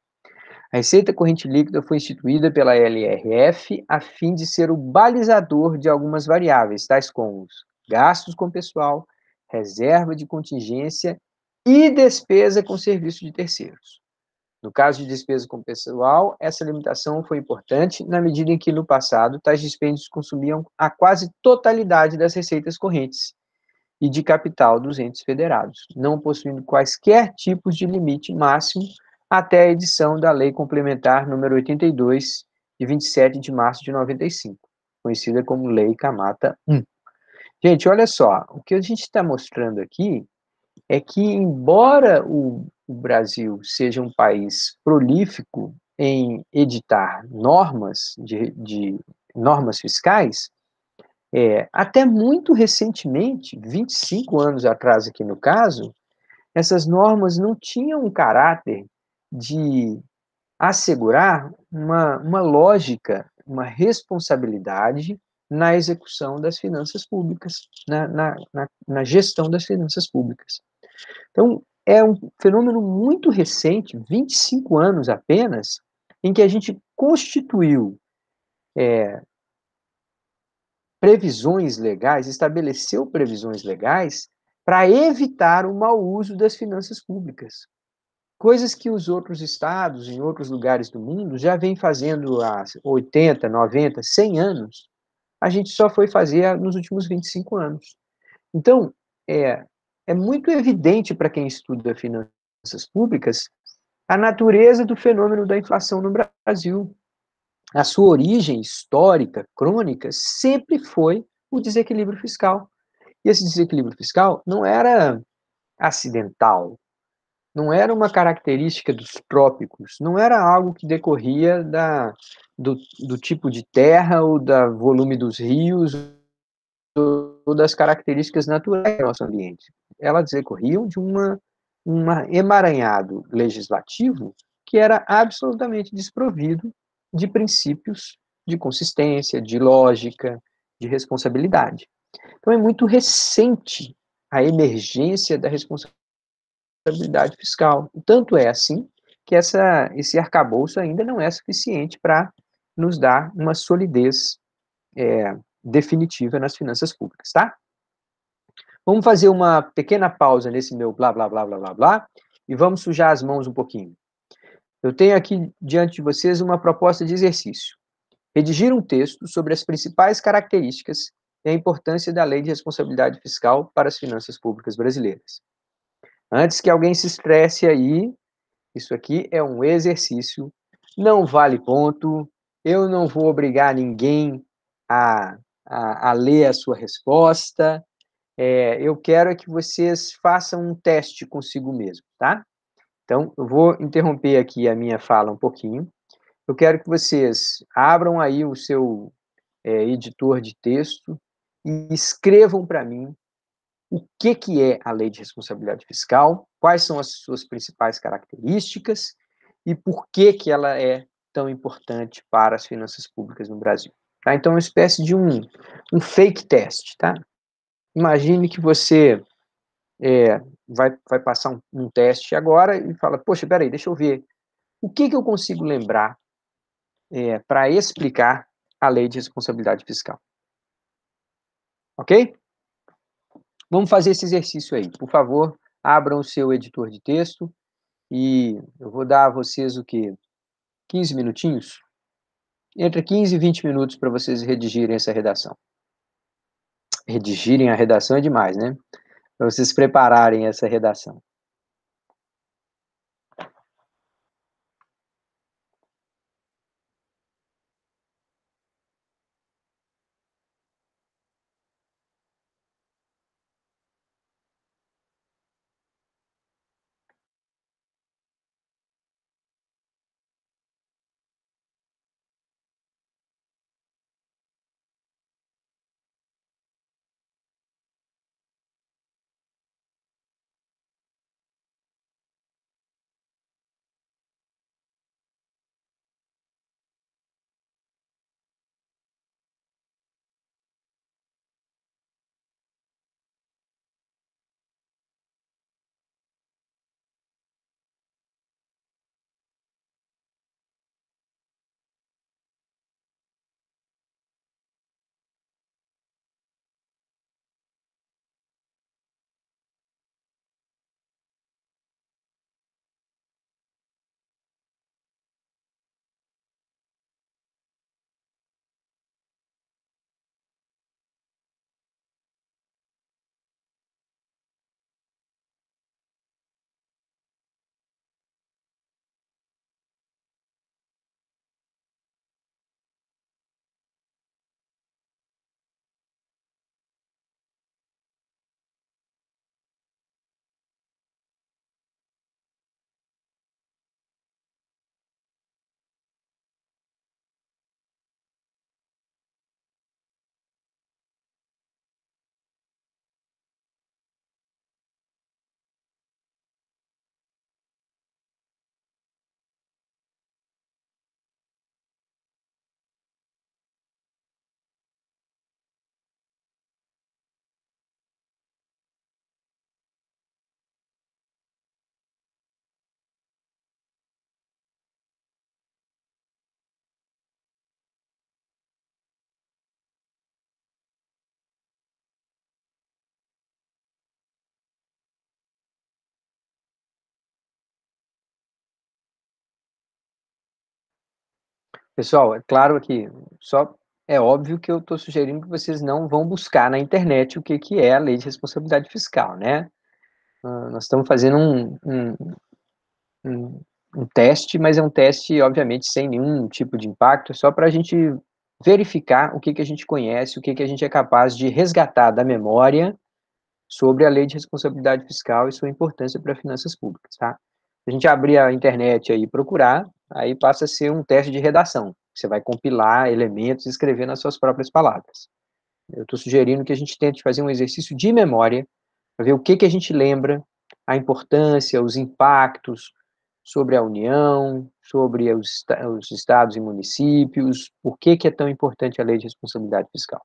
A receita corrente líquida foi instituída pela LRF a fim de ser o balizador de algumas variáveis, tais como os gastos com pessoal, reserva de contingência e despesa com serviço de terceiros. No caso de despesa com pessoal, essa limitação foi importante na medida em que, no passado, tais dispêndios consumiam a quase totalidade das receitas correntes e de capital dos entes federados, não possuindo quaisquer tipos de limite máximo até a edição da Lei Complementar nº 82, de 27 de março de 95, conhecida como Lei Camata 1. Gente, olha só, o que a gente está mostrando aqui é que, embora o, o Brasil seja um país prolífico em editar normas de, de normas fiscais, é, até muito recentemente, 25 anos atrás aqui no caso, essas normas não tinham um caráter de assegurar uma, uma lógica, uma responsabilidade na execução das finanças públicas, na, né, na, na, na gestão das finanças públicas. Então, é um fenômeno muito recente, 25 anos apenas, em que a gente constituiu é, previsões legais, estabeleceu previsões legais para evitar o mau uso das finanças públicas coisas que os outros estados, em outros lugares do mundo, já vêm fazendo há 80, 90, 100 anos, a gente só foi fazer nos últimos 25 anos. Então, é, é muito evidente para quem estuda finanças públicas a natureza do fenômeno da inflação no Brasil. A sua origem histórica, crônica, sempre foi o desequilíbrio fiscal. E esse desequilíbrio fiscal não era acidental, não era uma característica dos trópicos, não era algo que decorria da, do, do tipo de terra ou do volume dos rios ou das características naturais do nosso ambiente. Elas decorriam de uma, um emaranhado legislativo que era absolutamente desprovido de princípios de consistência, de lógica, de responsabilidade. Então é muito recente a emergência da responsabilidade responsabilidade fiscal. Tanto é assim que essa, esse arcabouço ainda não é suficiente para nos dar uma solidez é, definitiva nas finanças públicas, tá? Vamos fazer uma pequena pausa nesse meu blá, blá, blá, blá, blá, blá, e vamos sujar as mãos um pouquinho. Eu tenho aqui diante de vocês uma proposta de exercício. Redigir um texto sobre as principais características e a importância da Lei de Responsabilidade Fiscal para as finanças públicas brasileiras. Antes que alguém se estresse aí, isso aqui é um exercício, não vale ponto, eu não vou obrigar ninguém a, a, a ler a sua resposta. É, eu quero é que vocês façam um teste consigo mesmo, tá? Então, eu vou interromper aqui a minha fala um pouquinho. Eu quero que vocês abram aí o seu é, editor de texto e escrevam para mim o que, que é a lei de responsabilidade fiscal, quais são as suas principais características e por que, que ela é tão importante para as finanças públicas no Brasil. Tá? Então, é uma espécie de um, um fake test. Tá? Imagine que você é, vai, vai passar um, um, teste agora e fala, poxa, peraí, deixa eu ver, o que, que eu consigo lembrar é, para explicar a lei de responsabilidade fiscal? Ok? Vamos fazer esse exercício aí. Por favor, abram o seu editor de texto e eu vou dar a vocês o quê? 15 minutinhos? Entre 15 e 20 minutos para vocês redigirem essa redação. Redigirem a redação é demais, né? Para vocês prepararem essa redação. Pessoal, é claro que só é óbvio que eu estou sugerindo que vocês não vão buscar na internet o que, que é a lei de responsabilidade fiscal, né? Uh, nós estamos fazendo um, um, um, um, teste, mas é um teste, obviamente, sem nenhum tipo de impacto, só para a gente verificar o que, que a gente conhece, o que, que a gente é capaz de resgatar da memória sobre a lei de responsabilidade fiscal e sua importância para finanças públicas, tá? Se a gente abrir a internet aí e procurar, aí passa a ser um teste de redação. Você vai compilar elementos e escrever nas suas próprias palavras. Eu estou sugerindo que a gente tente fazer um exercício de memória, para ver o que, que a gente lembra, a importância, os impactos sobre a União, sobre os, os estados e municípios, por que, que é tão importante a lei de responsabilidade fiscal.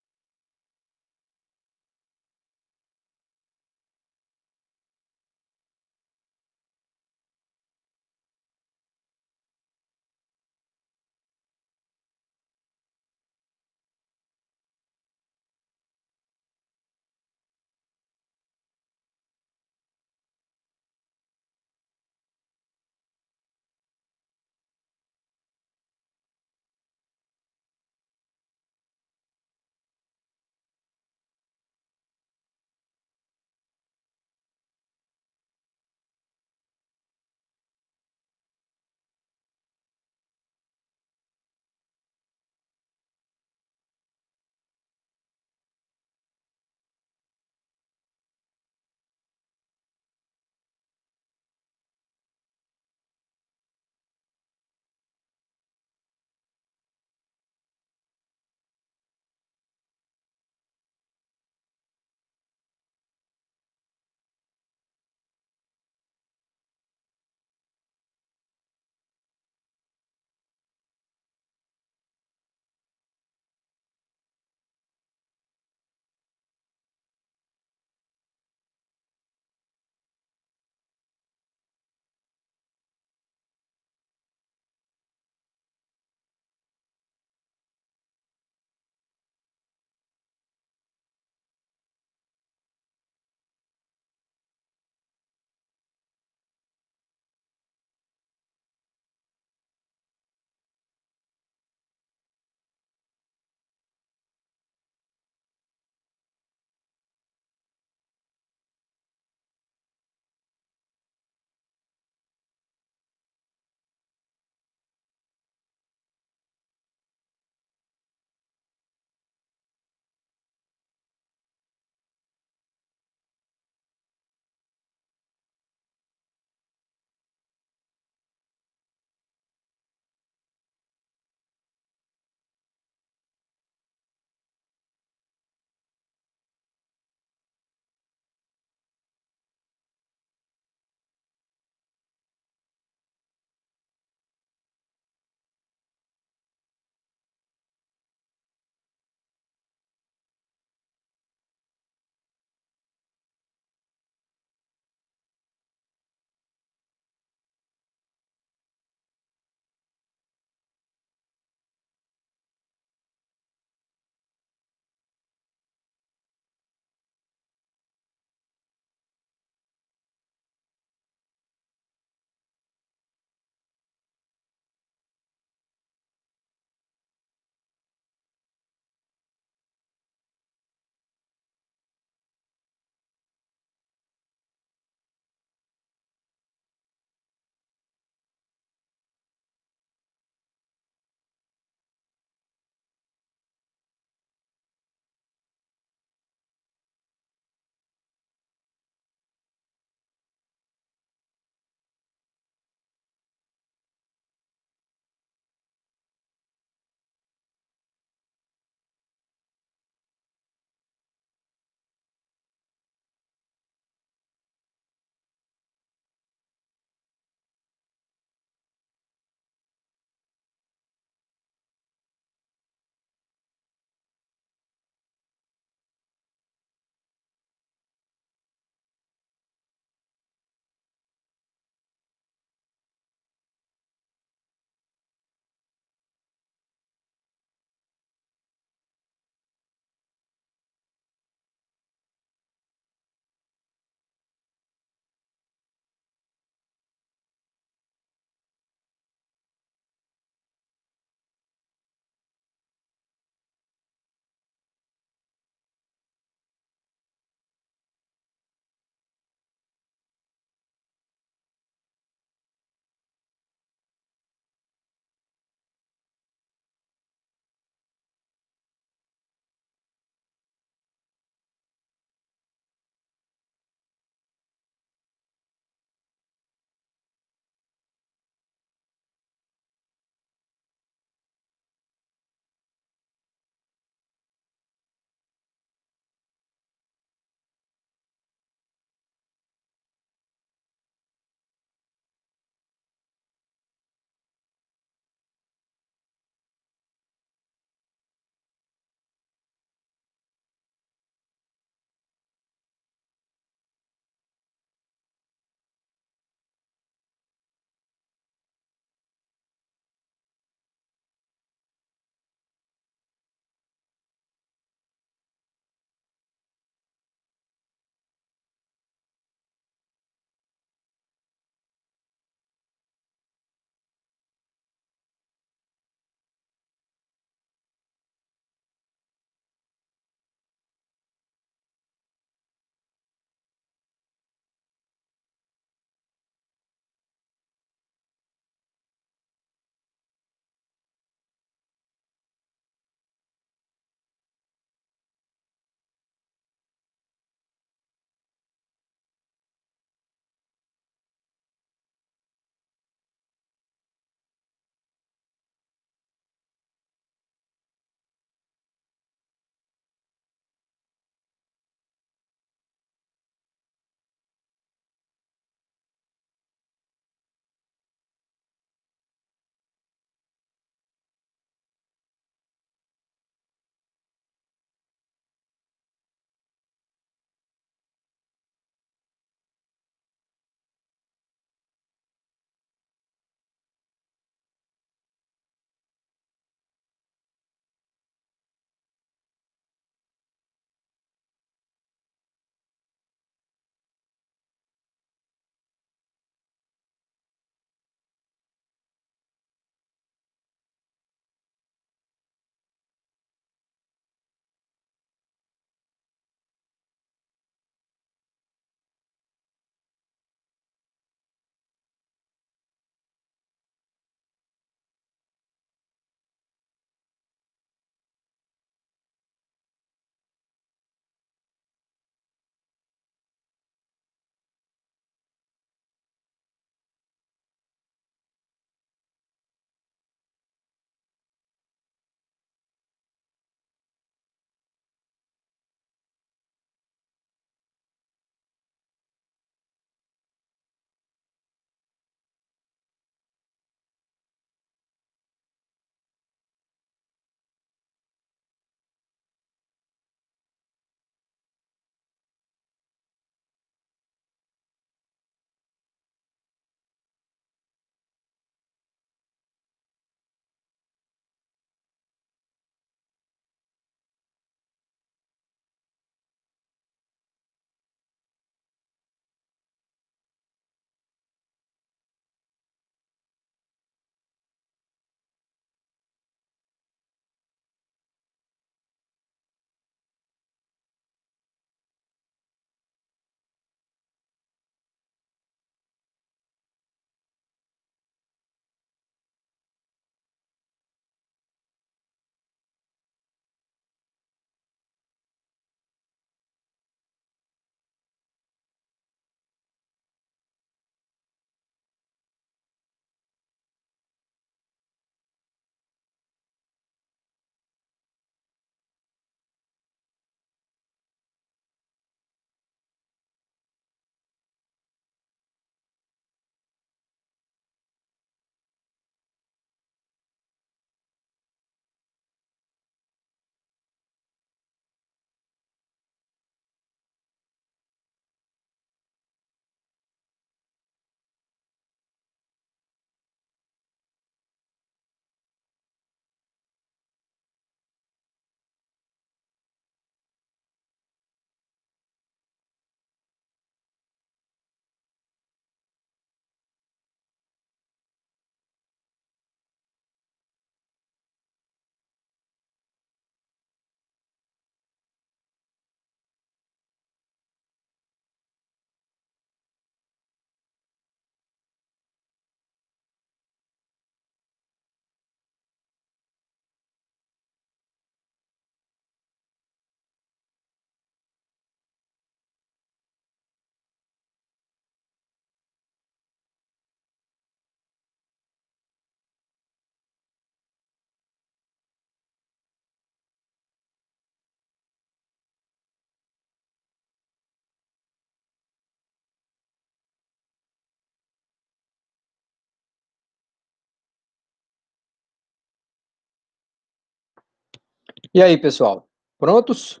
E aí, pessoal? Prontos?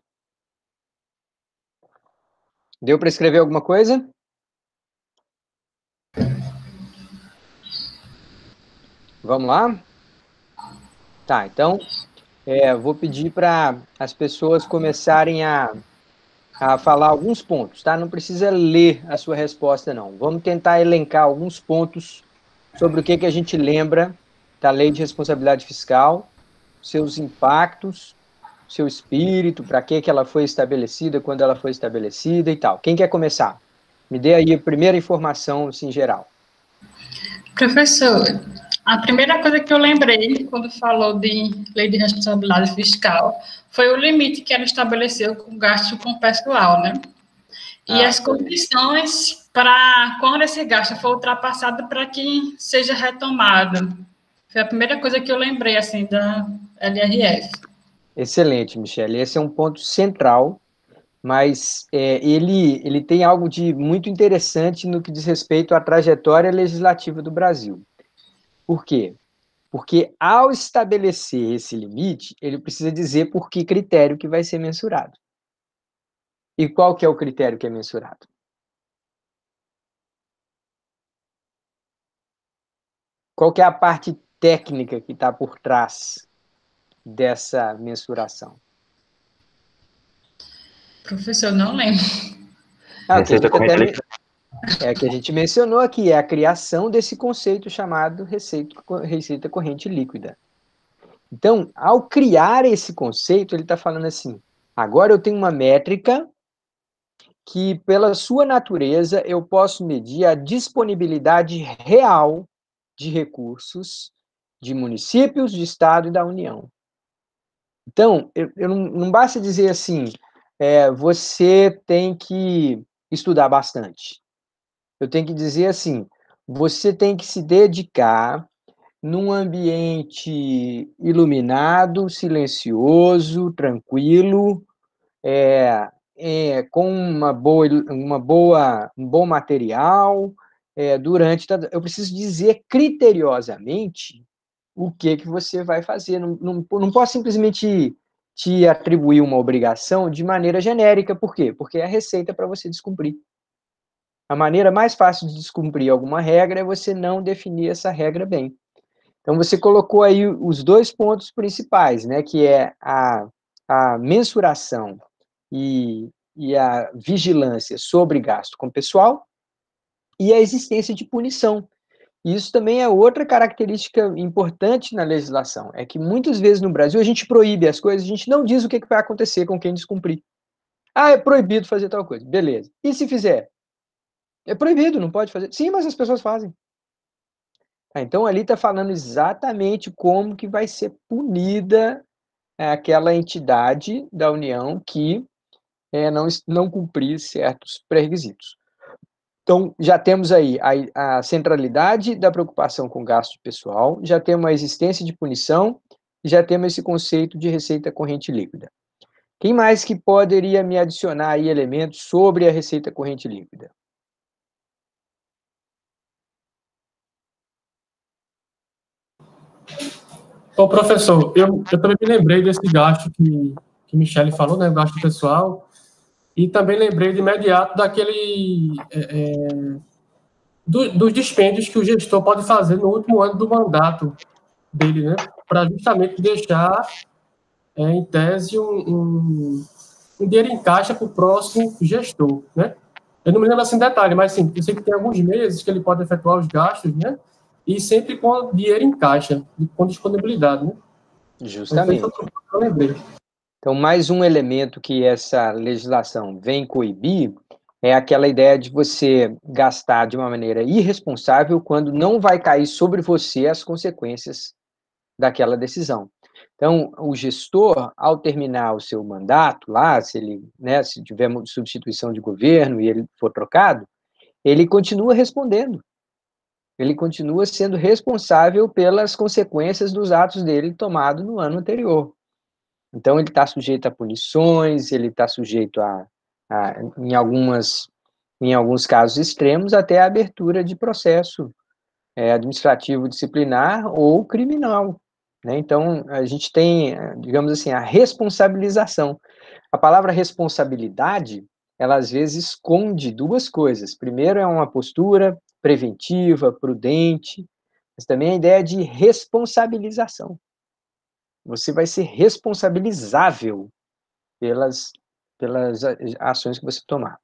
Deu para escrever alguma coisa? Vamos lá? Tá, então é, vou pedir para as pessoas começarem a, a falar alguns pontos, tá? Não precisa ler a sua resposta, não. Vamos tentar elencar alguns pontos sobre o que, que a gente lembra da lei de responsabilidade fiscal, seus impactos seu espírito, para que, que ela foi estabelecida, quando ela foi estabelecida e tal. Quem quer começar? Me dê aí a primeira informação, assim, geral. Professor, a primeira coisa que eu lembrei quando falou de lei de responsabilidade fiscal foi o limite que ela estabeleceu com o gasto com o pessoal, né? E ah, as condições para quando esse gasto for ultrapassado para que seja retomado. Foi a primeira coisa que eu lembrei assim da LRF. Excelente, Michele. Esse é um ponto central, mas é, ele, ele tem algo de muito interessante no que diz respeito à trajetória legislativa do Brasil. Por quê? Porque ao estabelecer esse limite, ele precisa dizer por que critério que vai ser mensurado. E qual que é o critério que é mensurado? Qual que é a parte técnica que está por trás dessa mensuração? Professor, não lembro. Ah, é, que até, é que a gente mencionou aqui, é a criação desse conceito chamado receita, receita corrente líquida. Então, ao criar esse conceito, ele está falando assim, agora eu tenho uma métrica que, pela sua natureza, eu posso medir a disponibilidade real de recursos de municípios, de estado e da União. Então, eu, eu não, não, basta dizer assim, é, você tem que estudar bastante. Eu tenho que dizer assim, você tem que se dedicar num ambiente iluminado, silencioso, tranquilo, é, é, com uma boa, uma boa, um bom material, é, durante. Eu preciso dizer criteriosamente o que que você vai fazer. Não, não, não posso simplesmente te atribuir uma obrigação de maneira genérica. Por quê? Porque é a receita para você descumprir. A maneira mais fácil de descumprir alguma regra é você não definir essa regra bem. Então, você colocou aí os dois pontos principais, né, que é a, a mensuração e, e a vigilância sobre gasto com pessoal e a existência de punição. E isso também é outra característica importante na legislação, é que muitas vezes no Brasil a gente proíbe as coisas, a gente não diz o que, vai acontecer com quem descumprir. Ah, é proibido fazer tal coisa, beleza. E se fizer? É proibido, não pode fazer. Sim, mas as pessoas fazem. Ah, então ali está falando exatamente como que vai ser punida aquela entidade da União que é, não, não cumprir certos pré-requisitos. Então, já temos aí a, a, centralidade da preocupação com gasto pessoal, já temos a existência de punição, já temos esse conceito de receita corrente líquida. Quem mais que poderia me adicionar aí elementos sobre a receita corrente líquida? Bom, professor, eu, eu também me lembrei desse gasto que, que Michele falou, né, gasto pessoal, e também lembrei de imediato daquele. É, é do, dos dispêndios que o gestor pode fazer no último ano do mandato dele, né? Para justamente deixar, é, em tese, um, um, um dinheiro em caixa para o próximo gestor, né? Eu não me lembro assim detalhe, mas sim, eu sei que tem alguns meses que ele pode efetuar os gastos, né? E sempre com dinheiro em caixa, com disponibilidade, né? Justamente. Então, eu lembrei. Então, mais um elemento que essa legislação vem coibir é aquela ideia de você gastar de uma maneira irresponsável quando não vai cair sobre você as consequências daquela decisão. Então, o gestor, ao terminar o seu mandato lá, se ele, né, se tiver substituição de governo e ele for trocado, ele continua respondendo. Ele continua sendo responsável pelas consequências dos atos dele tomado no ano anterior. Então, ele está sujeito a punições, ele está sujeito a, a, em, algumas, em alguns casos extremos, até a abertura de processo é, administrativo disciplinar ou criminal. Né? Então, a gente tem, digamos assim, a responsabilização. A palavra responsabilidade, ela às vezes esconde duas coisas. Primeiro, é uma postura preventiva, prudente, mas também a ideia de responsabilização você vai ser responsabilizável pelas, pelas ações que você tomar. O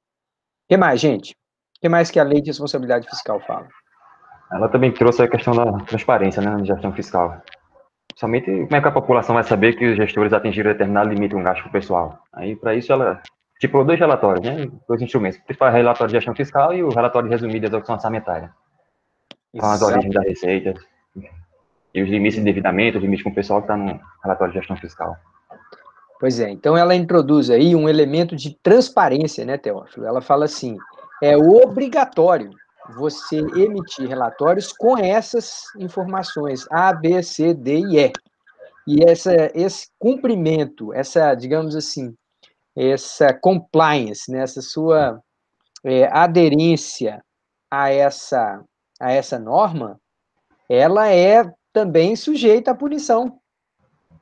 que mais, gente? O que mais que a lei de responsabilidade fiscal fala? Ela também trouxe a questão da transparência né, na gestão fiscal. Somente como é que a população vai saber que os gestores atingiram determinado limite um gasto pessoal? Aí, para isso, ela tipo dois relatórios, né? dois instrumentos. O principal é o relatório de gestão fiscal e o relatório resumido da execução orçamentária. Com as origens das receitas e os limites de endividamento, os limites com o pessoal que está no relatório de gestão fiscal. Pois é, então ela introduz aí um elemento de transparência, né, Teófilo? Ela fala assim: é obrigatório você emitir relatórios com essas informações A, B, C, D e E. E essa, esse cumprimento, essa, digamos assim, essa compliance, né, essa sua é, aderência a essa, a essa norma, ela é também sujeita à punição.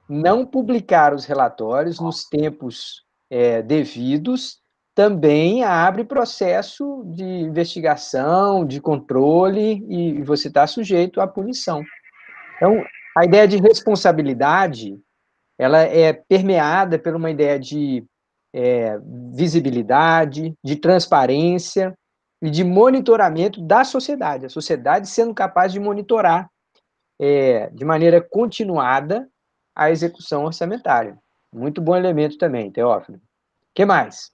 Não publicar os relatórios nos tempos é, devidos também abre processo de investigação, de controle, e você está sujeito à punição. Então, a ideia de responsabilidade, ela é permeada por uma ideia de é, visibilidade, de transparência e de monitoramento da sociedade, a sociedade sendo capaz de monitorar é, de maneira continuada a execução orçamentária. Muito bom elemento também, Teófilo. O que mais?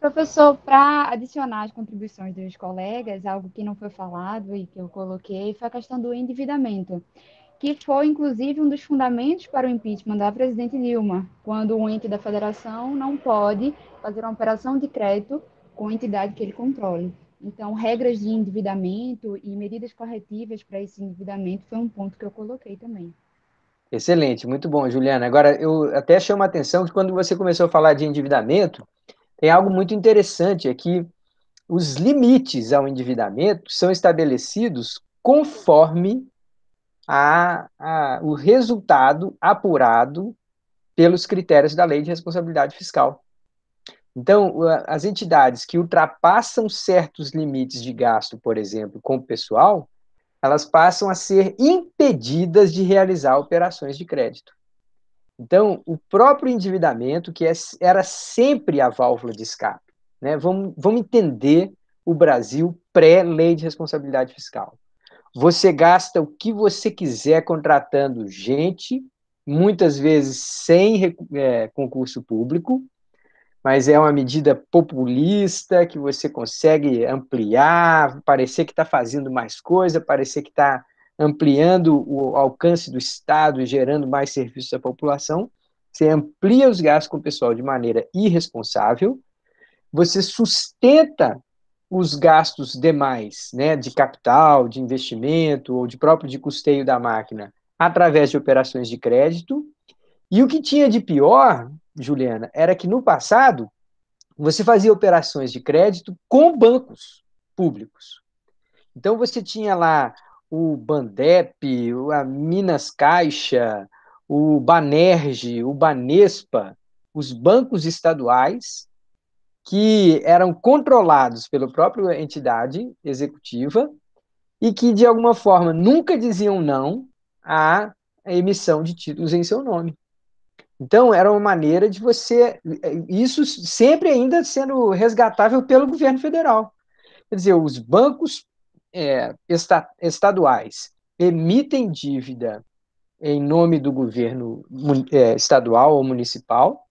Professor, para adicionar as contribuições dos colegas, algo que não foi falado e que eu coloquei foi a questão do endividamento, que foi inclusive um dos fundamentos para o impeachment da presidente Dilma, quando um ente da federação não pode fazer uma operação de crédito com a entidade que ele controle. Então, regras de endividamento e medidas corretivas para esse endividamento foi um ponto que eu coloquei também. Excelente, muito bom, Juliana. Agora, eu até chamo a atenção que quando você começou a falar de endividamento, tem algo muito interessante é que os limites ao endividamento são estabelecidos conforme a, a, o resultado apurado pelos critérios da lei de responsabilidade fiscal. Então, as entidades que ultrapassam certos limites de gasto, por exemplo, com o pessoal, elas passam a ser impedidas de realizar operações de crédito. Então, o próprio endividamento, que é, era sempre a válvula de escape, né? vamos, vamos entender o Brasil pré-lei de responsabilidade fiscal. Você gasta o que você quiser contratando gente, muitas vezes sem é, concurso público, mas é uma medida populista que você consegue ampliar, parecer que está fazendo mais coisa, parecer que está ampliando o alcance do Estado e gerando mais serviços à população. Você amplia os gastos com o pessoal de maneira irresponsável, você sustenta os gastos demais, né, de capital, de investimento ou de próprio de custeio da máquina, através de operações de crédito. E o que tinha de pior Juliana, era que no passado você fazia operações de crédito com bancos públicos. Então você tinha lá o Bandep, a Minas Caixa, o Banerj, o Banespa, os bancos estaduais que eram controlados pela própria entidade executiva e que de alguma forma nunca diziam não à emissão de títulos em seu nome. Então, era uma maneira de você. Isso sempre ainda sendo resgatável pelo governo federal. Quer dizer, os bancos é, esta, estaduais emitem dívida em nome do governo é, estadual ou municipal.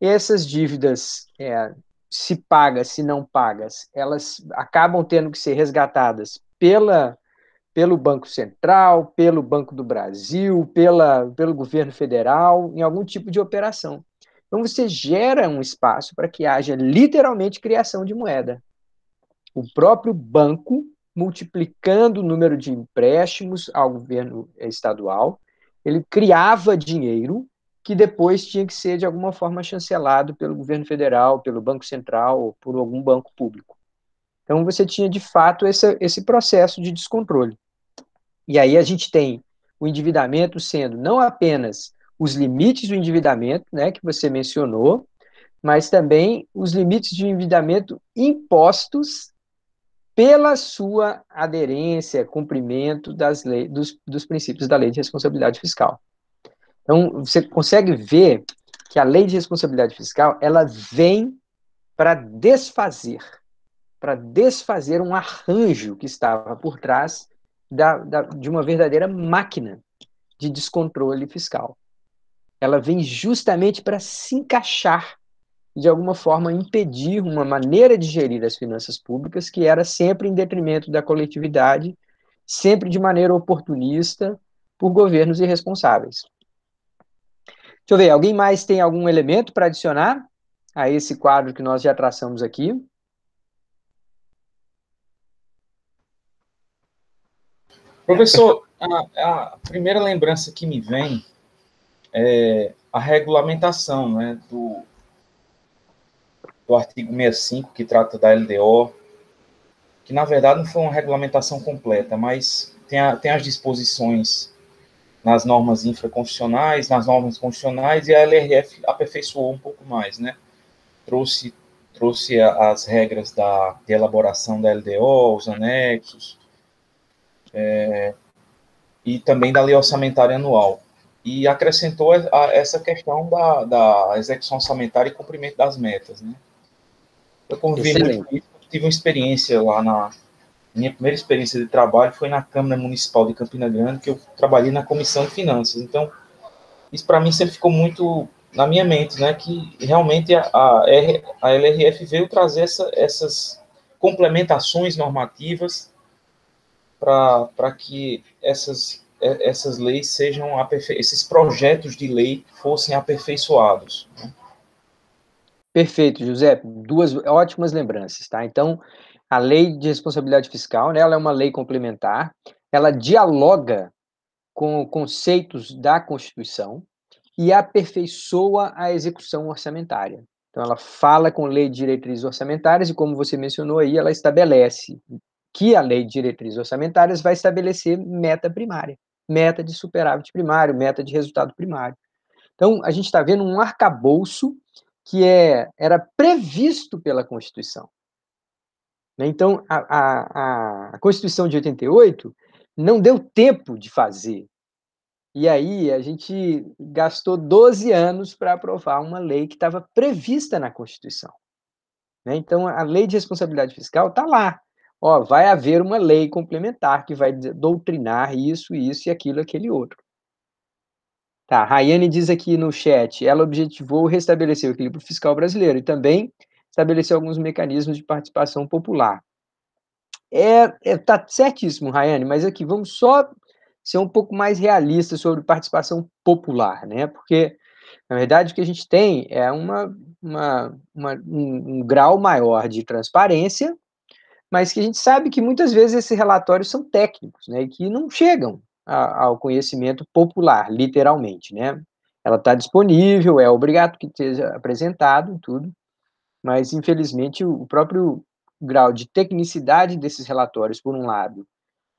Essas dívidas, é, se pagas, se não pagas, elas acabam tendo que ser resgatadas pela pelo Banco Central, pelo Banco do Brasil, pela, pelo governo federal, em algum tipo de operação. Então você gera um espaço para que haja literalmente criação de moeda. O próprio banco multiplicando o número de empréstimos ao governo estadual, ele criava dinheiro que depois tinha que ser de alguma forma chancelado pelo governo federal, pelo Banco Central ou por algum banco público. Então você tinha de fato esse, esse processo de descontrole. E aí a gente tem o endividamento sendo não apenas os limites do endividamento, né, que você mencionou, mas também os limites de endividamento impostos pela sua aderência, cumprimento das leis, dos, dos princípios da lei de responsabilidade fiscal. Então, você consegue ver que a lei de responsabilidade fiscal, ela vem para desfazer, para desfazer um arranjo que estava por trás da, da, de uma verdadeira máquina de descontrole fiscal. Ela vem justamente para se encaixar, de alguma forma, impedir uma maneira de gerir as finanças públicas que era sempre em detrimento da coletividade, sempre de maneira oportunista, por governos irresponsáveis. Deixa eu ver, alguém mais tem algum elemento para adicionar a esse quadro que nós já traçamos aqui? Professor, a, a, primeira lembrança que me vem é a regulamentação né, do, do artigo 65, que trata da LDO, que na verdade não foi uma regulamentação completa, mas tem, a, tem as disposições nas normas infraconstitucionais, nas normas constitucionais, e a LRF aperfeiçoou um pouco mais, né? Trouxe, trouxe as regras da, de elaboração da LDO, os anexos, é, e também da lei orçamentária anual. E acrescentou a, essa questão da, da, execução orçamentária e cumprimento das metas. Né? Eu convivi muito tive uma experiência lá na. Minha primeira experiência de trabalho foi na Câmara Municipal de Campina Grande, que eu trabalhei na Comissão de Finanças. Então, isso para mim sempre ficou muito na minha mente, né, que realmente a, a, LRF veio trazer essa, essas complementações normativas para que essas, é, essas leis sejam aperfei... esses projetos de lei fossem aperfeiçoados. Né? Perfeito, José. Duas ótimas lembranças, tá? Então, a lei de responsabilidade fiscal, né, ela é uma lei complementar, ela dialoga com conceitos da Constituição e aperfeiçoa a execução orçamentária. Então, ela fala com lei de diretrizes orçamentárias e, como você mencionou aí, ela estabelece que a lei de diretrizes orçamentárias vai estabelecer meta primária, meta de superávit primário, meta de resultado primário. Então, a gente está vendo um arcabouço que é, era previsto pela Constituição. Né? Então, a, a, a Constituição de 88 não deu tempo de fazer. E aí, a gente gastou 12 anos para aprovar uma lei que estava prevista na Constituição. Né? Então, a lei de responsabilidade fiscal está lá, ó, vai haver uma lei complementar que vai doutrinar isso, isso e aquilo, aquele outro. Tá, Rayane diz aqui no chat, ela objetivou restabelecer o equilíbrio fiscal brasileiro e também estabelecer alguns mecanismos de participação popular. É, é tá certíssimo, Rayane, mas aqui vamos só ser um pouco mais realistas sobre participação popular, né? Porque na verdade, o que a gente tem é uma, uma, uma um, um grau maior de transparência mas que a gente sabe que muitas vezes esses relatórios são técnicos, né, e que não chegam a, ao conhecimento popular, literalmente, né? Ela está disponível, é obrigado que seja apresentado tudo, mas infelizmente o próprio grau de tecnicidade desses relatórios, por um lado,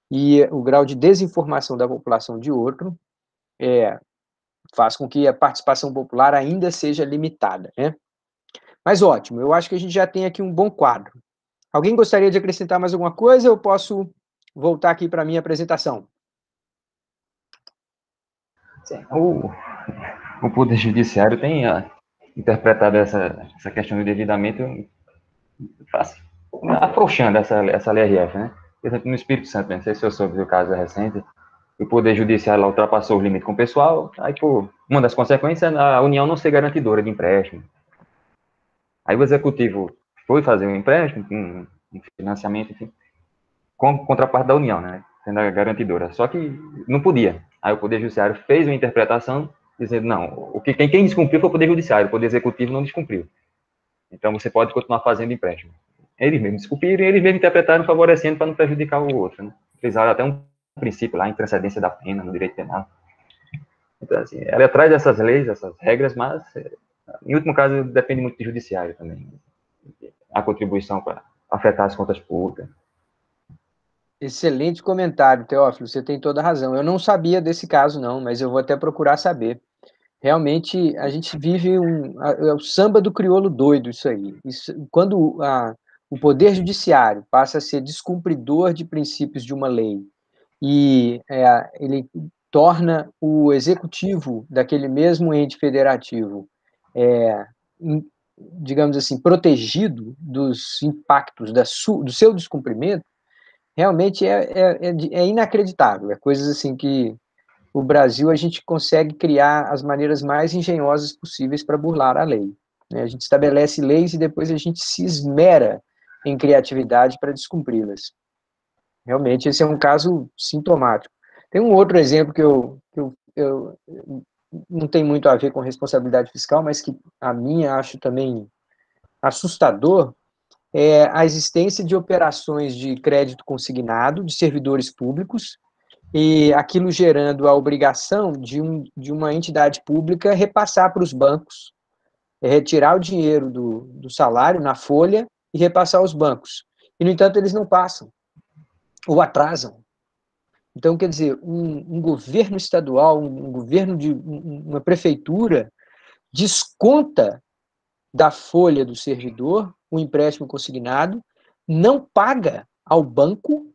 e o grau de desinformação da população de outro, é, faz com que a participação popular ainda seja limitada, né? Mas ótimo, eu acho que a gente já tem aqui um bom quadro. Alguém gostaria de acrescentar mais alguma coisa? Eu posso voltar aqui para a minha apresentação. Sim. O, o Poder Judiciário tem a, ah, interpretado essa, essa questão do endividamento afrouxando essa, essa LRF, né? Por exemplo, no Espírito Santo, né? não sei se eu soube do caso é recente, o Poder Judiciário lá ultrapassou o limite com o pessoal, aí, pô, uma das consequências é a União não ser garantidora de empréstimo. Aí o Executivo foi fazer um empréstimo, um, financiamento, enfim, com contraparte da União, né? Sendo a garantidora. Só que não podia. Aí o Poder Judiciário fez uma interpretação dizendo, não, o que, quem, quem descumpriu foi o Poder Judiciário, o Poder Executivo não descumpriu. Então você pode continuar fazendo empréstimo. Eles mesmos descumpriram e eles mesmos interpretaram favorecendo para não prejudicar o outro, né? Utilizaram até um princípio lá, em transcendência da pena no direito penal. Então, assim, ela é, é traz essas leis, essas regras, mas, é, em último caso, depende muito do judiciário também a contribuição para afetar as contas públicas. Excelente comentário, Teófilo, você tem toda a razão. Eu não sabia desse caso, não, mas eu vou até procurar saber. Realmente, a gente vive um, é o samba do crioulo doido, isso aí. Isso, quando a, o Poder Judiciário passa a ser descumpridor de princípios de uma lei e é, ele torna o executivo daquele mesmo ente federativo é, digamos assim, protegido dos impactos da su, do seu descumprimento, realmente é, é, é, é inacreditável. É coisas assim que o Brasil a gente consegue criar as maneiras mais engenhosas possíveis para burlar a lei. Né? A gente estabelece leis e depois a gente se esmera em criatividade para descumpri-las. Realmente, esse é um caso sintomático. Tem um outro exemplo que eu, que eu, eu não tem muito a ver com responsabilidade fiscal, mas que a minha acho também assustador, é a existência de operações de crédito consignado de servidores públicos e aquilo gerando a obrigação de, um, de uma entidade pública repassar para os bancos, é retirar o dinheiro do, do salário na folha e repassar aos bancos. E, no entanto, eles não passam, ou atrasam, então, quer dizer, um, um governo estadual, um, um governo de um, uma prefeitura desconta da folha do servidor o empréstimo consignado, não paga ao banco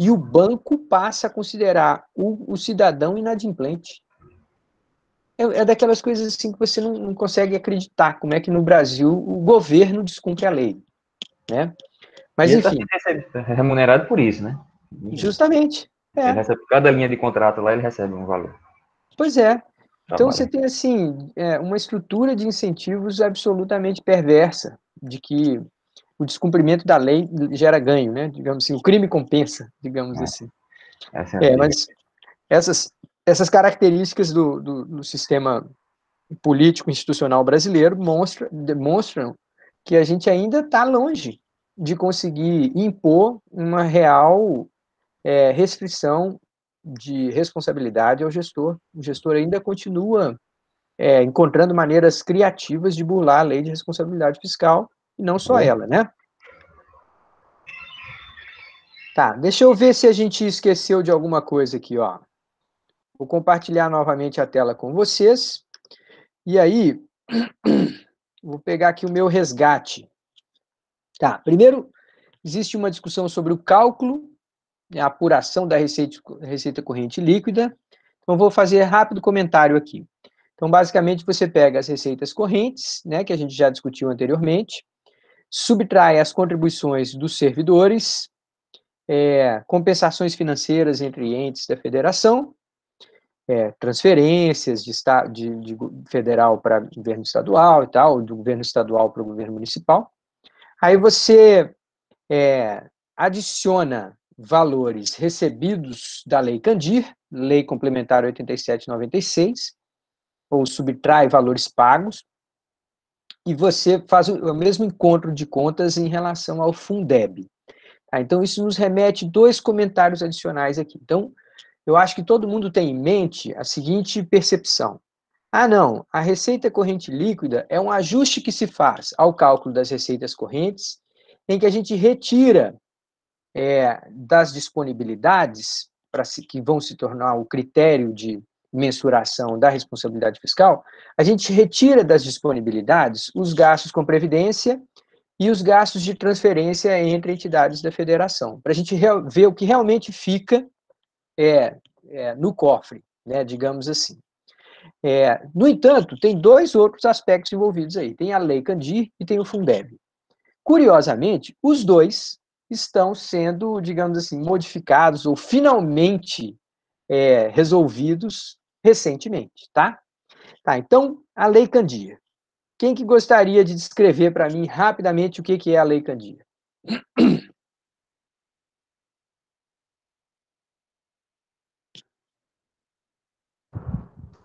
e o banco passa a considerar o, o cidadão inadimplente. É, é, daquelas coisas assim que você não, não consegue acreditar como é que no Brasil o governo descumpre a lei, né? Mas e tá enfim. Tá remunerado por isso, né? Justamente, é. Ele recebe cada linha de contrato lá, ele recebe um valor. Pois é. Então você tem assim é, uma estrutura de incentivos absolutamente perversa, de que o descumprimento da lei gera ganho, né? Digamos assim, o crime compensa, digamos é. assim. Essa é, é mas essas essas características do, do, do sistema político institucional brasileiro mostra, demonstram que a gente ainda está longe de conseguir impor uma real é, restrição de responsabilidade ao gestor. O gestor ainda continua é, encontrando maneiras criativas de burlar a lei de responsabilidade fiscal, e não só ela, né? Tá, deixa eu ver se a gente esqueceu de alguma coisa aqui, ó. Vou compartilhar novamente a tela com vocês. E aí, vou pegar aqui o meu resgate. Tá, primeiro, existe uma discussão sobre o cálculo a apuração da receita, receita corrente líquida. Então, vou fazer rápido comentário aqui. Então, basicamente, você pega as receitas correntes, né, que a gente já discutiu anteriormente, subtrai as contribuições dos servidores, é, compensações financeiras entre entes da federação, é, transferências de, de, de federal para governo estadual e tal, do governo estadual para o governo municipal. Aí você é, adiciona valores recebidos da Lei Candir, Lei Complementar 8796, ou subtrai valores pagos, e você faz o mesmo encontro de contas em relação ao Fundeb. Tá? então, isso nos remete dois comentários adicionais aqui. Então, eu acho que todo mundo tem em mente a seguinte percepção. Ah, não, a receita corrente líquida é um ajuste que se faz ao cálculo das receitas correntes, em que a gente retira é, das disponibilidades para que vão se tornar o critério de mensuração da responsabilidade fiscal, a gente retira das disponibilidades os gastos com previdência e os gastos de transferência entre entidades da federação, para a gente ver o que realmente fica é, é, no cofre, né, digamos assim. É, no entanto, tem dois outros aspectos envolvidos aí, tem a Lei Candir e tem o Fundeb. Curiosamente, os dois estão sendo, digamos assim, modificados ou finalmente é, resolvidos recentemente, tá? Tá, então, a Lei Candia. Quem que gostaria de descrever para mim rapidamente o que, que é a Lei Candia?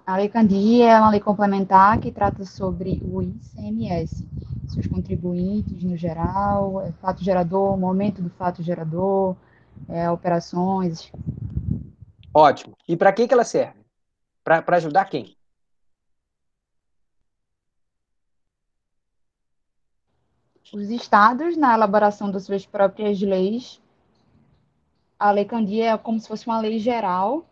A Lei Candia é uma lei complementar que trata sobre o ICMS, seus contribuintes no geral, é fato gerador, momento do fato gerador, é, operações. Ótimo. E para que, que ela serve? Para ajudar quem? Os estados na elaboração das suas próprias leis. A Lei Candia é como se fosse uma lei geral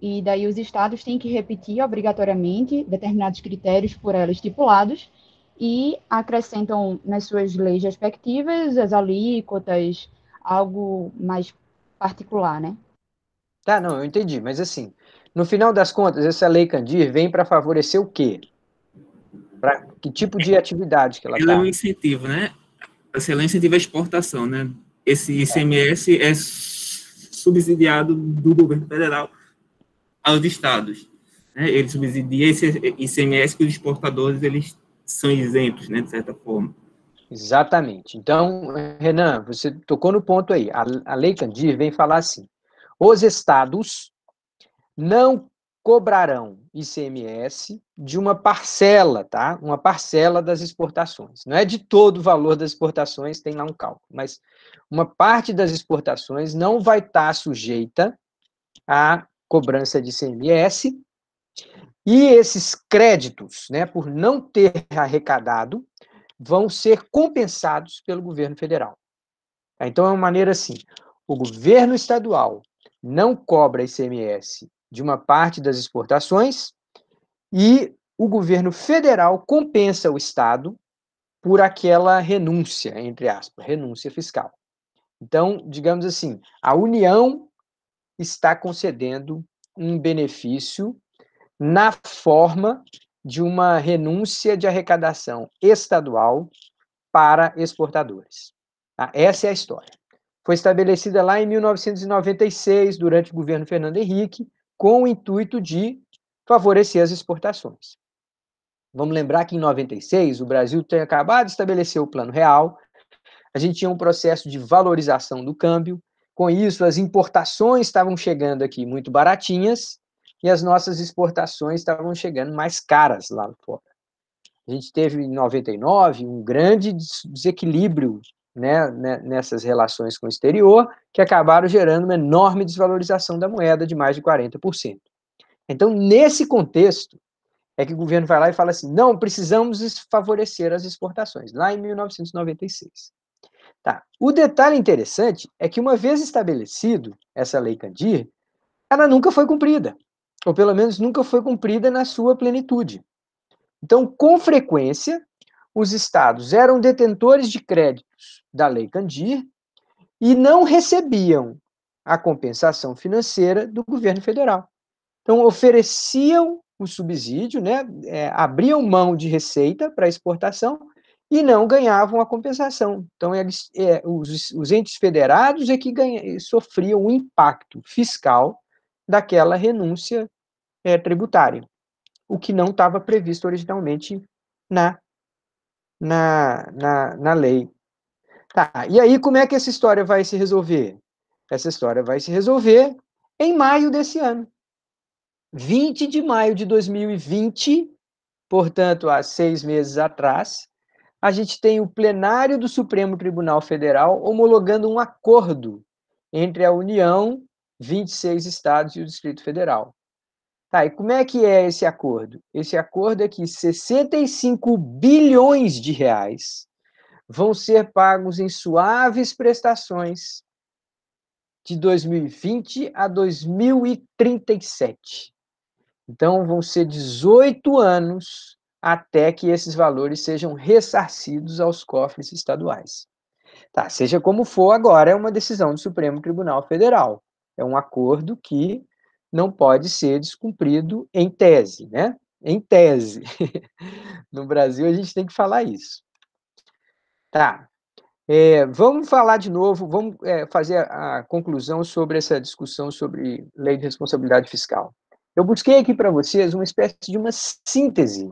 e daí os estados têm que repetir obrigatoriamente determinados critérios por ela estipulados e acrescentam nas suas leis respectivas as alíquotas, algo mais particular, né? Tá, não, eu entendi, mas assim, no final das contas, essa lei Candir vem para favorecer o quê? Para que tipo de atividade que ela Ela é um tá? incentivo, né? Assim, ela é um incentivo à exportação, né? Esse ICMS é, é subsidiado do governo federal aos estados. Né? Ele subsidia esse ICMS que os exportadores eles são isentos, né, de certa forma. Exatamente. Então, Renan, você tocou no ponto aí. A, a Lei Candir vem falar assim: os estados não cobrarão ICMS de uma parcela, tá? Uma parcela das exportações. Não é de todo o valor das exportações, tem lá um cálculo, mas uma parte das exportações não vai estar tá sujeita a cobrança de CMS. E esses créditos, né, por não ter arrecadado, vão ser compensados pelo governo federal. Então, é uma maneira assim: o governo estadual não cobra ICMS de uma parte das exportações e o governo federal compensa o Estado por aquela renúncia, entre aspas, renúncia fiscal. Então, digamos assim, a União está concedendo um benefício na forma de uma renúncia de arrecadação estadual para exportadores. Tá? Essa é a história. Foi estabelecida lá em 1996, durante o governo Fernando Henrique, com o intuito de favorecer as exportações. Vamos lembrar que em 96 o Brasil tem acabado de estabelecer o Plano Real, a gente tinha um processo de valorização do câmbio, com isso, as importações estavam chegando aqui muito baratinhas e as nossas exportações estavam chegando mais caras lá fora. A gente teve, em 99, um grande desequilíbrio né, né, nessas relações com o exterior, que acabaram gerando uma enorme desvalorização da moeda de mais de 40%. Então, nesse contexto, é que o governo vai lá e fala assim: não, precisamos favorecer as exportações, lá em 1996. Tá. O detalhe interessante é que, uma vez estabelecido essa lei Candir, ela nunca foi cumprida, ou pelo menos nunca foi cumprida na sua plenitude. Então, com frequência, os estados eram detentores de créditos da lei Candir e não recebiam a compensação financeira do governo federal. Então, ofereciam o subsídio, né, é, abriam mão de receita para exportação, e não ganhavam a compensação. Então, eles, é, os, os, entes federados é que ganha, sofriam o impacto fiscal daquela renúncia é, tributária, o que não estava previsto originalmente na, na, na, na lei. Tá, e aí, como é que essa história vai se resolver? Essa história vai se resolver em maio desse ano. 20 de maio de 2020, portanto, há seis meses atrás, a gente tem o plenário do Supremo Tribunal Federal homologando um acordo entre a União, 26 estados e o Distrito Federal. Tá, e como é que é esse acordo? Esse acordo é que 65 bilhões de reais vão ser pagos em suaves prestações de 2020 a 2037. Então, vão ser 18 anos até que esses valores sejam ressarcidos aos cofres estaduais. Tá, seja como for, agora é uma decisão do Supremo Tribunal Federal. É um acordo que não pode ser descumprido em tese, né? Em tese. no Brasil, a gente tem que falar isso. Tá. É, vamos falar de novo, vamos é, fazer a, a conclusão sobre essa discussão sobre lei de responsabilidade fiscal. Eu busquei aqui para vocês uma espécie de uma síntese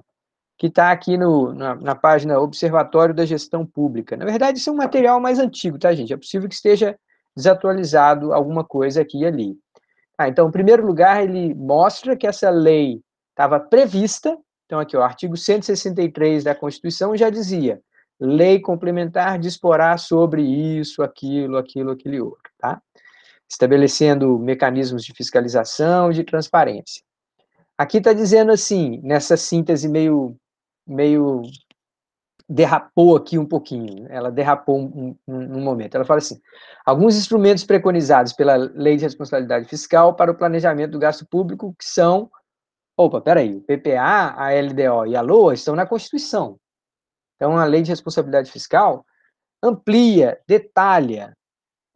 que está aqui no, na, na, página Observatório da Gestão Pública. Na verdade, isso é um material mais antigo, tá, gente? É possível que esteja desatualizado alguma coisa aqui e ali. Ah, então, em primeiro lugar, ele mostra que essa lei estava prevista, então aqui, o artigo 163 da Constituição já dizia, lei complementar disporá sobre isso, aquilo, aquilo, aquele outro, tá? Estabelecendo mecanismos de fiscalização e de transparência. Aqui está dizendo assim, nessa síntese meio meio derrapou aqui um pouquinho, né? ela derrapou um, um, um, momento. Ela fala assim: alguns instrumentos preconizados pela Lei de Responsabilidade Fiscal para o planejamento do gasto público que são. Opa, peraí, o PPA, a LDO e a LOA estão na Constituição. Então, a Lei de Responsabilidade Fiscal amplia, detalha,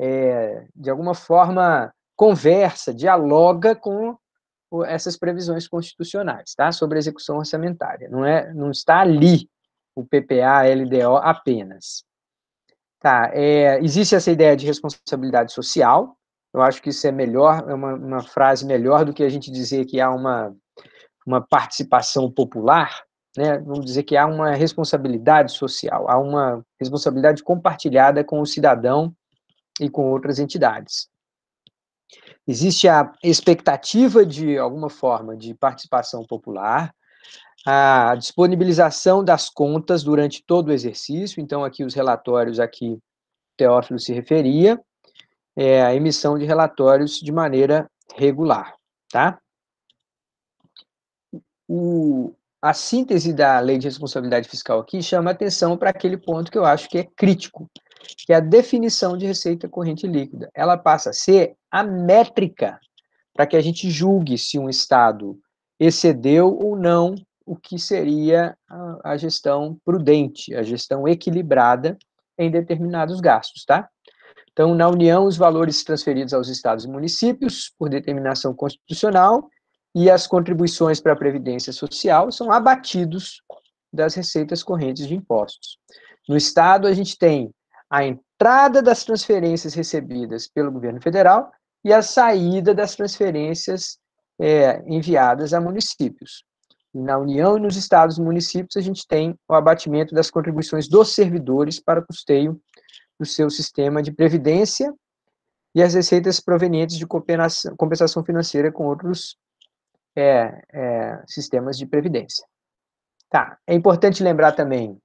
é, de alguma forma, conversa, dialoga com essas previsões constitucionais, tá? Sobre a execução orçamentária. Não é, não está ali o PPA, LDO apenas. Tá, é, existe essa ideia de responsabilidade social, eu acho que isso é melhor, é uma, uma frase melhor do que a gente dizer que há uma, uma participação popular, né? vamos dizer que há uma responsabilidade social, há uma responsabilidade compartilhada com o cidadão e com outras entidades existe a expectativa de alguma forma de participação popular, a disponibilização das contas durante todo o exercício, então aqui os relatórios a que Teófilo se referia, é a emissão de relatórios de maneira regular, tá? O, a síntese da lei de responsabilidade fiscal aqui chama atenção para aquele ponto que eu acho que é crítico, que é a definição de receita corrente líquida. Ela passa a ser a métrica para que a gente julgue se um Estado excedeu ou não o que seria a, a gestão prudente, a gestão equilibrada em determinados gastos, tá? Então, na União, os valores transferidos aos estados e municípios, por determinação constitucional, e as contribuições para a Previdência Social são abatidos das receitas correntes de impostos. No Estado, a gente tem a entrada das transferências recebidas pelo governo federal e a saída das transferências é, enviadas a municípios. Na União e nos estados e municípios, a gente tem o abatimento das contribuições dos servidores para custeio do seu sistema de previdência e as receitas provenientes de compensação financeira com outros é, é, sistemas de previdência. Tá. É importante lembrar também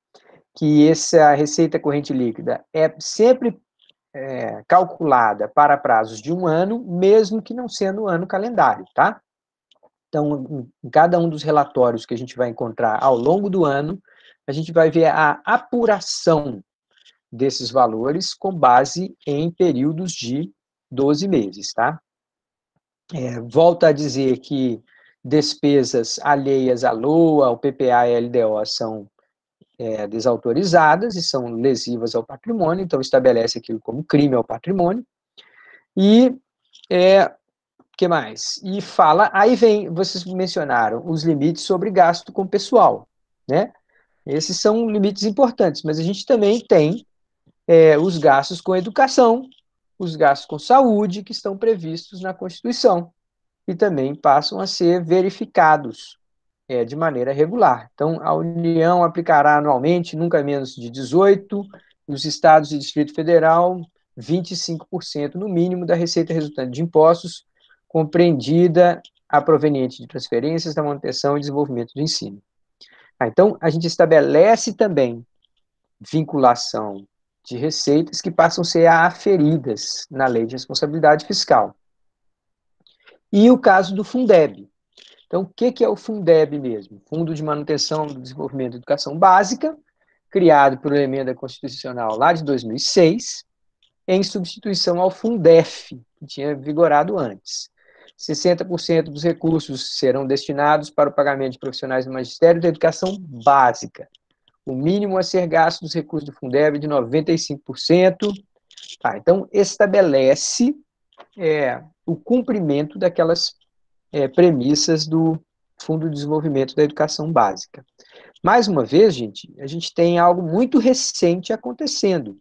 que essa receita corrente líquida é sempre é, calculada para prazos de um ano, mesmo que não sendo o ano calendário, tá? Então, em cada um dos relatórios que a gente vai encontrar ao longo do ano, a gente vai ver a apuração desses valores com base em períodos de 12 meses, tá? É, volto a dizer que despesas alheias à LOA, ao PPA e LDO são é, desautorizadas e são lesivas ao patrimônio, então estabelece aquilo como crime ao patrimônio. E é, que mais? E fala, aí vem, vocês mencionaram os limites sobre gasto com pessoal, né? Esses são limites importantes, mas a gente também tem é, os gastos com educação, os gastos com saúde que estão previstos na Constituição e também passam a ser verificados é, de maneira regular. Então, a União aplicará anualmente nunca menos de 18%, nos estados e Distrito Federal, 25% no mínimo da receita resultante de impostos, compreendida a proveniente de transferências da manutenção e desenvolvimento do ensino. Ah, então, a gente estabelece também vinculação de receitas que passam a ser aferidas na Lei de Responsabilidade Fiscal. E o caso do Fundeb. Então, o que, é o Fundeb mesmo? Fundo de Manutenção do Desenvolvimento da Educação Básica, criado por emenda constitucional lá de 2006, em substituição ao Fundef, que tinha vigorado antes. 60% dos recursos serão destinados para o pagamento de profissionais do Magistério da Educação Básica. O mínimo a ser gasto dos recursos do Fundeb é de 95%. Tá, então, estabelece é, o cumprimento daquelas é, premissas do Fundo de Desenvolvimento da Educação Básica. Mais uma vez, gente, a gente tem algo muito recente acontecendo.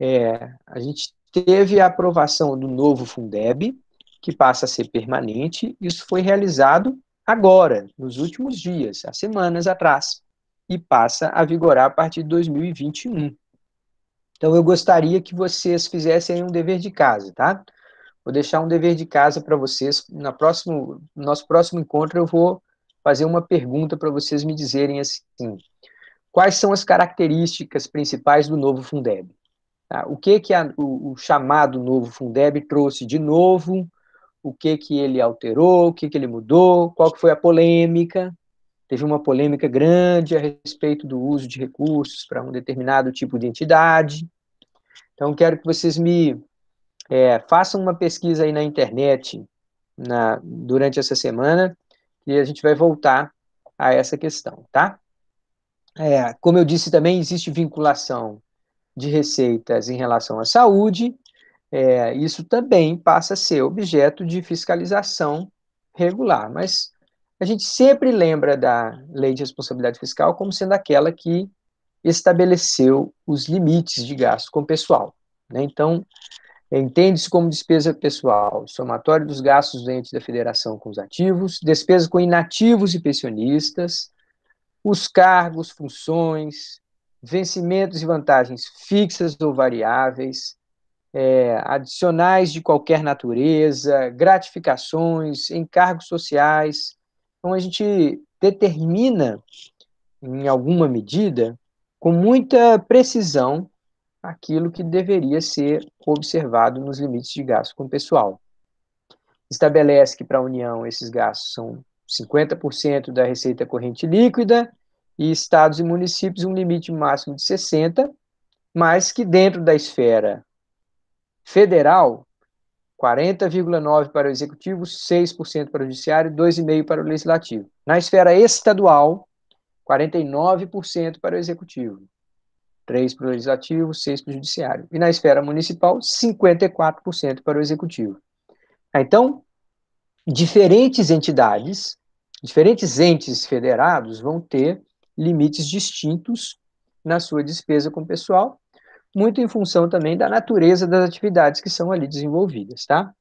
É, a gente teve a aprovação do novo Fundeb, que passa a ser permanente, isso foi realizado agora, nos últimos dias, há semanas atrás, e passa a vigorar a partir de 2021. Então, eu gostaria que vocês fizessem um dever de casa, tá? Vou deixar um dever de casa para vocês. Na próximo, no nosso próximo encontro, eu vou fazer uma pergunta para vocês me dizerem assim: quais são as características principais do novo Fundeb? Tá? O que que a, o, o, chamado novo Fundeb trouxe de novo? O que que ele alterou? O que que ele mudou? Qual que foi a polêmica? Teve uma polêmica grande a respeito do uso de recursos para um determinado tipo de entidade. Então, quero que vocês me é, façam uma pesquisa aí na internet na, durante essa semana e a gente vai voltar a essa questão, tá? É, como eu disse também, existe vinculação de receitas em relação à saúde, é, isso também passa a ser objeto de fiscalização regular, mas a gente sempre lembra da lei de responsabilidade fiscal como sendo aquela que estabeleceu os limites de gasto com o pessoal. Né? Então, Entende-se como despesa pessoal, somatório dos gastos dentro da federação com os ativos, despesa com inativos e pensionistas, os cargos, funções, vencimentos e vantagens fixas ou variáveis, é, adicionais de qualquer natureza, gratificações, encargos sociais. Então, a gente determina, em alguma medida, com muita precisão, aquilo que deveria ser observado nos limites de gasto com o pessoal. Estabelece que para a União esses gastos são 50% da receita corrente líquida e estados e municípios um limite máximo de 60, mas que dentro da esfera federal 40,9 para o executivo, 6% para o judiciário, e 2,5 para o legislativo. Na esfera estadual, 49% para o executivo, 3 para o Legislativo, 6 para o Judiciário. E na esfera municipal, 54% para o Executivo. Tá, então, diferentes entidades, diferentes entes federados vão ter limites distintos na sua despesa com o pessoal, muito em função também da natureza das atividades que são ali desenvolvidas, tá?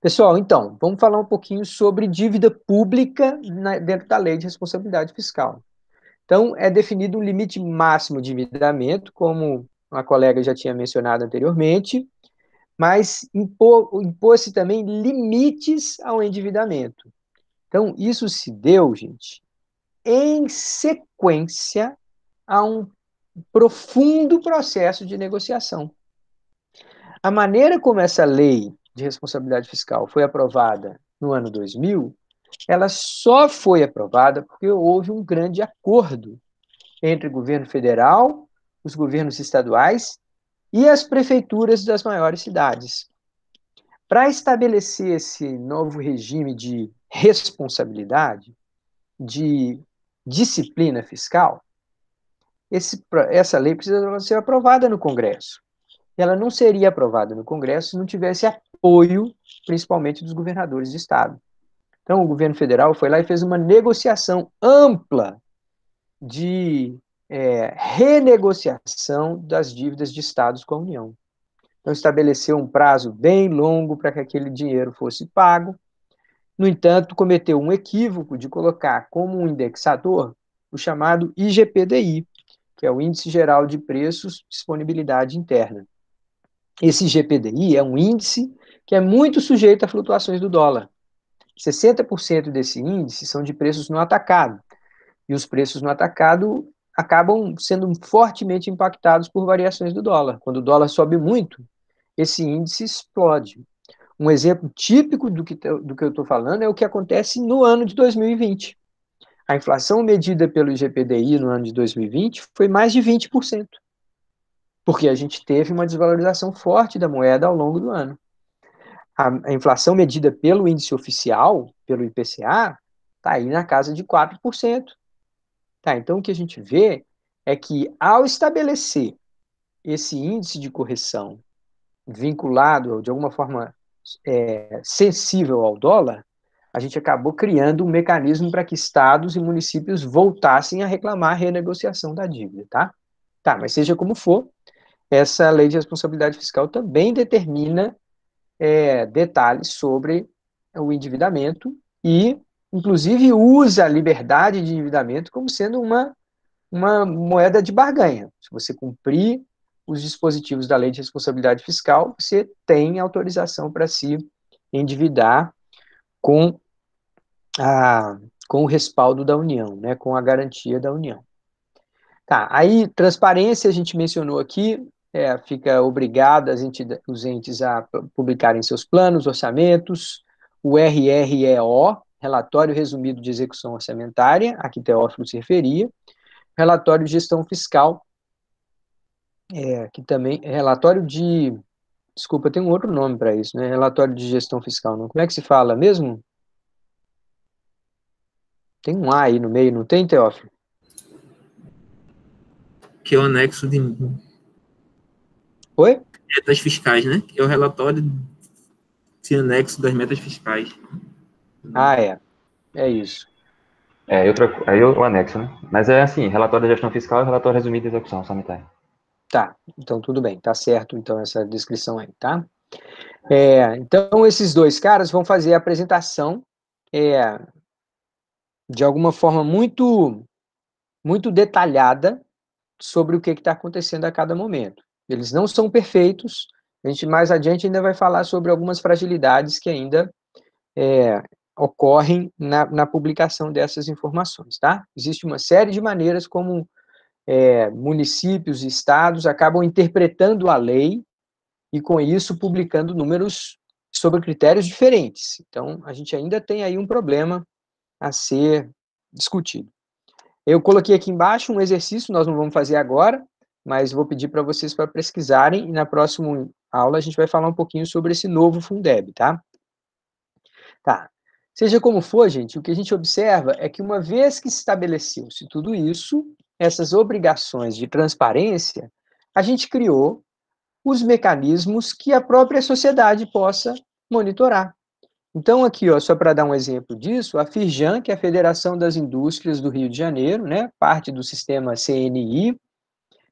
Pessoal, então, vamos falar um pouquinho sobre dívida pública na, dentro da lei de responsabilidade fiscal. Então, é definido um limite máximo de endividamento, como uma colega já tinha mencionado anteriormente, mas impôs-se também limites ao endividamento. Então, isso se deu, gente, em sequência a um profundo processo de negociação. A maneira como essa lei de responsabilidade fiscal foi aprovada no ano 2000 ela só foi aprovada porque houve um grande acordo entre o governo federal, os governos estaduais e as prefeituras das maiores cidades. Para estabelecer esse novo regime de responsabilidade, de disciplina fiscal, esse, essa lei precisa ser aprovada no Congresso. Ela não seria aprovada no Congresso se não tivesse apoio, principalmente dos governadores de Estado. Então, o governo federal foi lá e fez uma negociação ampla de é, renegociação das dívidas de estados com a União. Então, estabeleceu um prazo bem longo para que aquele dinheiro fosse pago. No entanto, cometeu um equívoco de colocar como um indexador o chamado IGPDI, que é o Índice Geral de Preços Disponibilidade Interna. Esse IGPDI é um índice que é muito sujeito a flutuações do dólar. 60% desse índice são de preços no atacado. E os preços no atacado acabam sendo fortemente impactados por variações do dólar. Quando o dólar sobe muito, esse índice explode. Um exemplo típico do que, tá, do que eu estou falando é o que acontece no ano de 2020. A inflação medida pelo IGPDI no ano de 2020 foi mais de 20%, porque a gente teve uma desvalorização forte da moeda ao longo do ano a, inflação medida pelo índice oficial, pelo IPCA, está aí na casa de 4%. Tá, então, o que a gente vê é que, ao estabelecer esse índice de correção vinculado, de alguma forma, é, sensível ao dólar, a gente acabou criando um mecanismo para que estados e municípios voltassem a reclamar a renegociação da dívida, tá? Tá, mas seja como for, essa lei de responsabilidade fiscal também determina é, detalhes sobre o endividamento e, inclusive, usa a liberdade de endividamento como sendo uma, uma moeda de barganha. Se você cumprir os dispositivos da lei de responsabilidade fiscal, você tem autorização para se endividar com, a, com o respaldo da União, né, com a garantia da União. Tá, aí transparência a gente mencionou aqui, é, fica obrigada os entes a publicarem seus planos, orçamentos, o RREO, Relatório Resumido de Execução Orçamentária, a que Teófilo se referia, Relatório de Gestão Fiscal, é, que também, Relatório de, desculpa, tem um outro nome para isso, né, Relatório de Gestão Fiscal, não, como é que se fala mesmo? Tem um A aí no meio, não tem, Teófilo? Que é o anexo de Oi? Metas fiscais, né? É o relatório de anexo das metas fiscais. Ah, é. É isso. É, eu troco, aí eu, é anexo, né? Mas é assim, relatório da gestão fiscal e relatório resumido de execução sanitária. Tá, então tudo bem, tá certo então essa descrição aí, tá? É, então esses dois caras vão fazer a apresentação é, de alguma forma muito muito detalhada sobre o que está acontecendo a cada momento. Eles não são perfeitos. A gente mais adiante ainda vai falar sobre algumas fragilidades que ainda é, ocorrem na, na, publicação dessas informações, tá? Existe uma série de maneiras como é, municípios e estados acabam interpretando a lei e, com isso, publicando números sobre critérios diferentes. Então, a gente ainda tem aí um problema a ser discutido. Eu coloquei aqui embaixo um exercício, nós não vamos fazer agora, mas vou pedir para vocês para pesquisarem e na próxima aula a gente vai falar um pouquinho sobre esse novo Fundeb, tá? Tá. Seja como for, gente, o que a gente observa é que uma vez que estabeleceu-se tudo isso, essas obrigações de transparência, a gente criou os mecanismos que a própria sociedade possa monitorar. Então, aqui, ó, só para dar um exemplo disso, a FIRJAN, que é a Federação das Indústrias do Rio de Janeiro, né, parte do sistema CNI,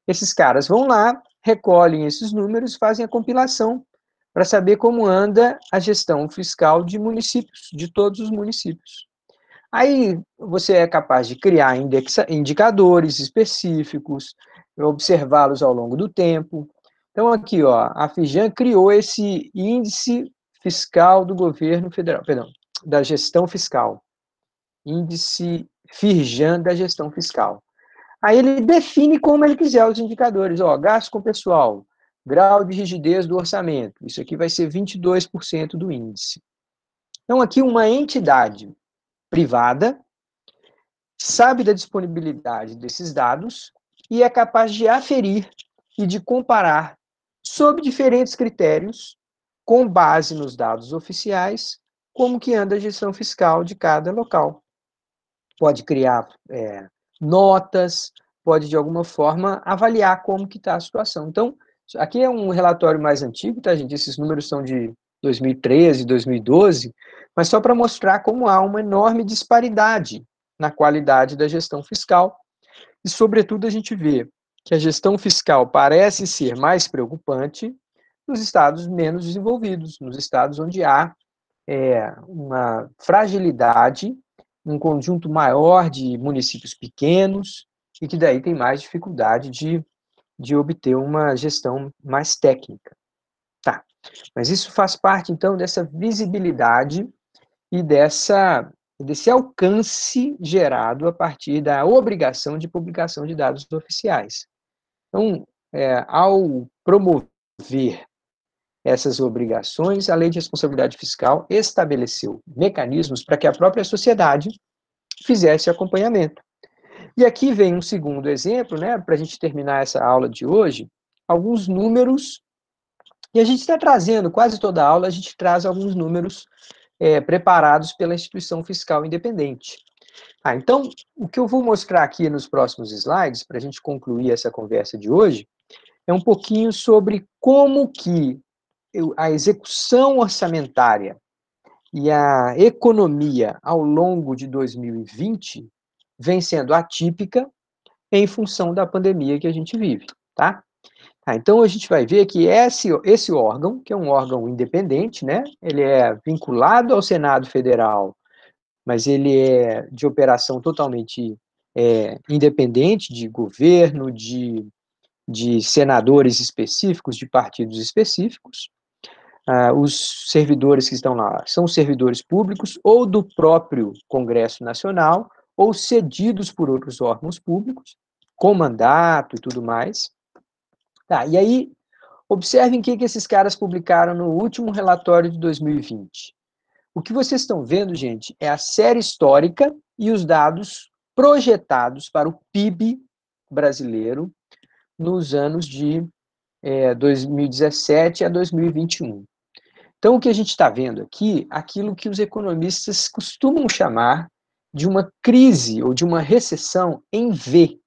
esses caras vão lá, recolhem esses números, fazem a compilação para saber como anda a gestão fiscal de municípios, de todos os municípios. Aí você é capaz de criar indexa, indicadores específicos, observá-los ao longo do tempo. Então aqui, ó, a Fijan criou esse índice fiscal do governo federal, perdão, da gestão fiscal. Índice Firjan da gestão fiscal. Aí ele define como ele quiser os indicadores. Ó, gasto com pessoal, grau de rigidez do orçamento. Isso aqui vai ser 22% do índice. Então, aqui uma entidade privada sabe da disponibilidade desses dados e é capaz de aferir e de comparar sob diferentes critérios, com base nos dados oficiais, como que anda a gestão fiscal de cada local. Pode criar é, notas, pode de alguma forma avaliar como que está a situação. Então, aqui é um relatório mais antigo, tá gente? Esses números são de 2013, 2012, mas só para mostrar como há uma enorme disparidade na qualidade da gestão fiscal. E, sobretudo, a gente vê que a gestão fiscal parece ser mais preocupante nos estados menos desenvolvidos, nos estados onde há é, uma fragilidade um conjunto maior de municípios pequenos e que daí tem mais dificuldade de, de obter uma gestão mais técnica. Tá. Mas isso faz parte, então, dessa visibilidade e dessa, desse alcance gerado a partir da obrigação de publicação de dados oficiais. Então, é, ao promover essas obrigações, a Lei de Responsabilidade Fiscal estabeleceu mecanismos para que a própria sociedade fizesse acompanhamento. E aqui vem um segundo exemplo, né, para a gente terminar essa aula de hoje, alguns números, e a gente está trazendo, quase toda aula, a gente traz alguns números é, preparados pela instituição fiscal independente. Ah, então, o que eu vou mostrar aqui nos próximos slides, para a gente concluir essa conversa de hoje, é um pouquinho sobre como que a execução orçamentária e a economia ao longo de 2020 vem sendo atípica em função da pandemia que a gente vive, tá? tá? então a gente vai ver que esse, esse órgão, que é um órgão independente, né? Ele é vinculado ao Senado Federal, mas ele é de operação totalmente é, independente de governo, de, de senadores específicos, de partidos específicos. Ah, os servidores que estão lá são servidores públicos ou do próprio Congresso Nacional ou cedidos por outros órgãos públicos, com mandato e tudo mais. Tá, e aí, observem o que, que esses caras publicaram no último relatório de 2020. O que vocês estão vendo, gente, é a série histórica e os dados projetados para o PIB brasileiro nos anos de é, eh, 2017 a 2021. Então, o que a gente está vendo aqui, aquilo que os economistas costumam chamar de uma crise ou de uma recessão em V.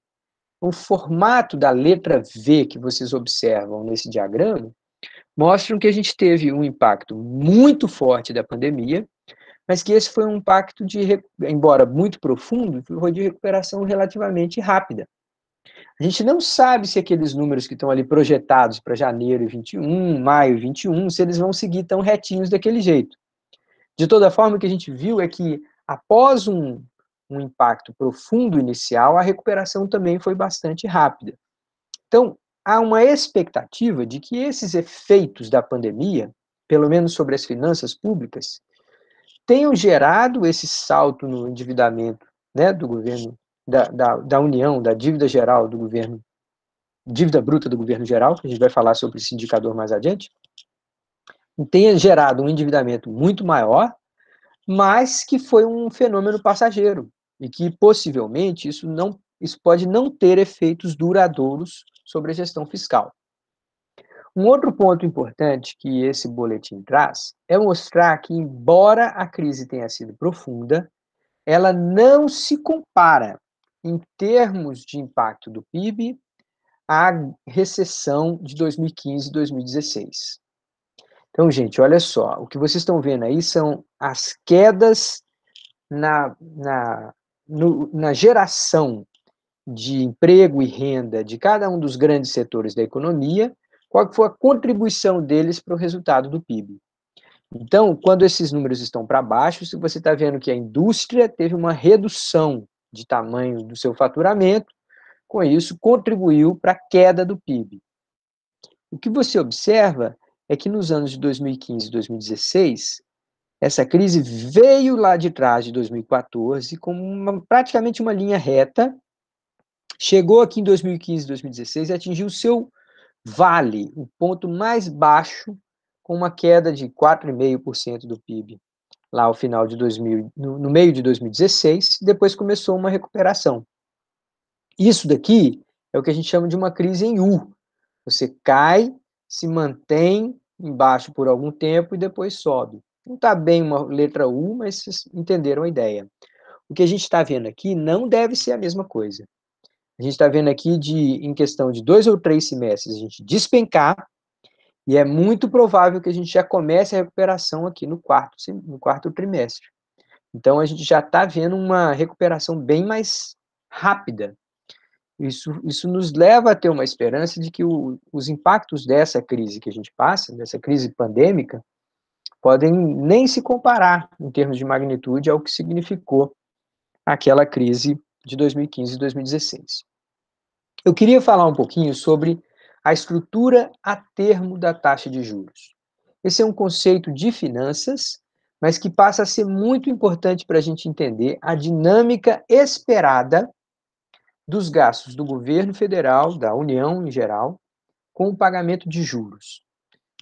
O formato da letra V que vocês observam nesse diagrama mostra que a gente teve um impacto muito forte da pandemia, mas que esse foi um impacto de, embora muito profundo, foi de recuperação relativamente rápida. A gente não sabe se aqueles números que estão ali projetados para janeiro 21, maio 21, se eles vão seguir tão retinhos daquele jeito. De toda forma, o que a gente viu é que após um, um impacto profundo inicial, a recuperação também foi bastante rápida. Então, há uma expectativa de que esses efeitos da pandemia, pelo menos sobre as finanças públicas, tenham gerado esse salto no endividamento né, do governo da, da, da União, da dívida geral do governo, dívida bruta do governo geral, que a gente vai falar sobre esse indicador mais adiante, tenha gerado um endividamento muito maior, mas que foi um fenômeno passageiro e que possivelmente isso não isso pode não ter efeitos duradouros sobre a gestão fiscal. Um outro ponto importante que esse boletim traz é mostrar que embora a crise tenha sido profunda, ela não se compara em termos de impacto do PIB, a recessão de 2015 e 2016. Então, gente, olha só, o que vocês estão vendo aí são as quedas na, na, no, na geração de emprego e renda de cada um dos grandes setores da economia, qual foi a contribuição deles para o resultado do PIB. Então, quando esses números estão para baixo, você está vendo que a indústria teve uma redução de tamanho do seu faturamento, com isso contribuiu para a queda do PIB. O que você observa é que nos anos de 2015 e 2016, essa crise veio lá de trás de 2014 com uma, praticamente uma linha reta, chegou aqui em 2015 e 2016 e atingiu o seu vale, o ponto mais baixo, com uma queda de 4,5% do PIB lá ao final de 2000, no, no meio de 2016, depois começou uma recuperação. Isso daqui é o que a gente chama de uma crise em U. Você cai, se mantém embaixo por algum tempo e depois sobe. Não está bem uma letra U, mas vocês entenderam a ideia. O que a gente está vendo aqui não deve ser a mesma coisa. A gente está vendo aqui de, em questão de dois ou três semestres, a gente despencar, e é muito provável que a gente já comece a recuperação aqui no quarto, no quarto trimestre. Então, a gente já está vendo uma recuperação bem mais rápida. Isso, isso nos leva a ter uma esperança de que o, os impactos dessa crise que a gente passa, dessa crise pandêmica, podem nem se comparar em termos de magnitude ao que significou aquela crise de 2015 e 2016. Eu queria falar um pouquinho sobre a estrutura a termo da taxa de juros. Esse é um conceito de finanças, mas que passa a ser muito importante para a gente entender a dinâmica esperada dos gastos do governo federal, da União em geral, com o pagamento de juros.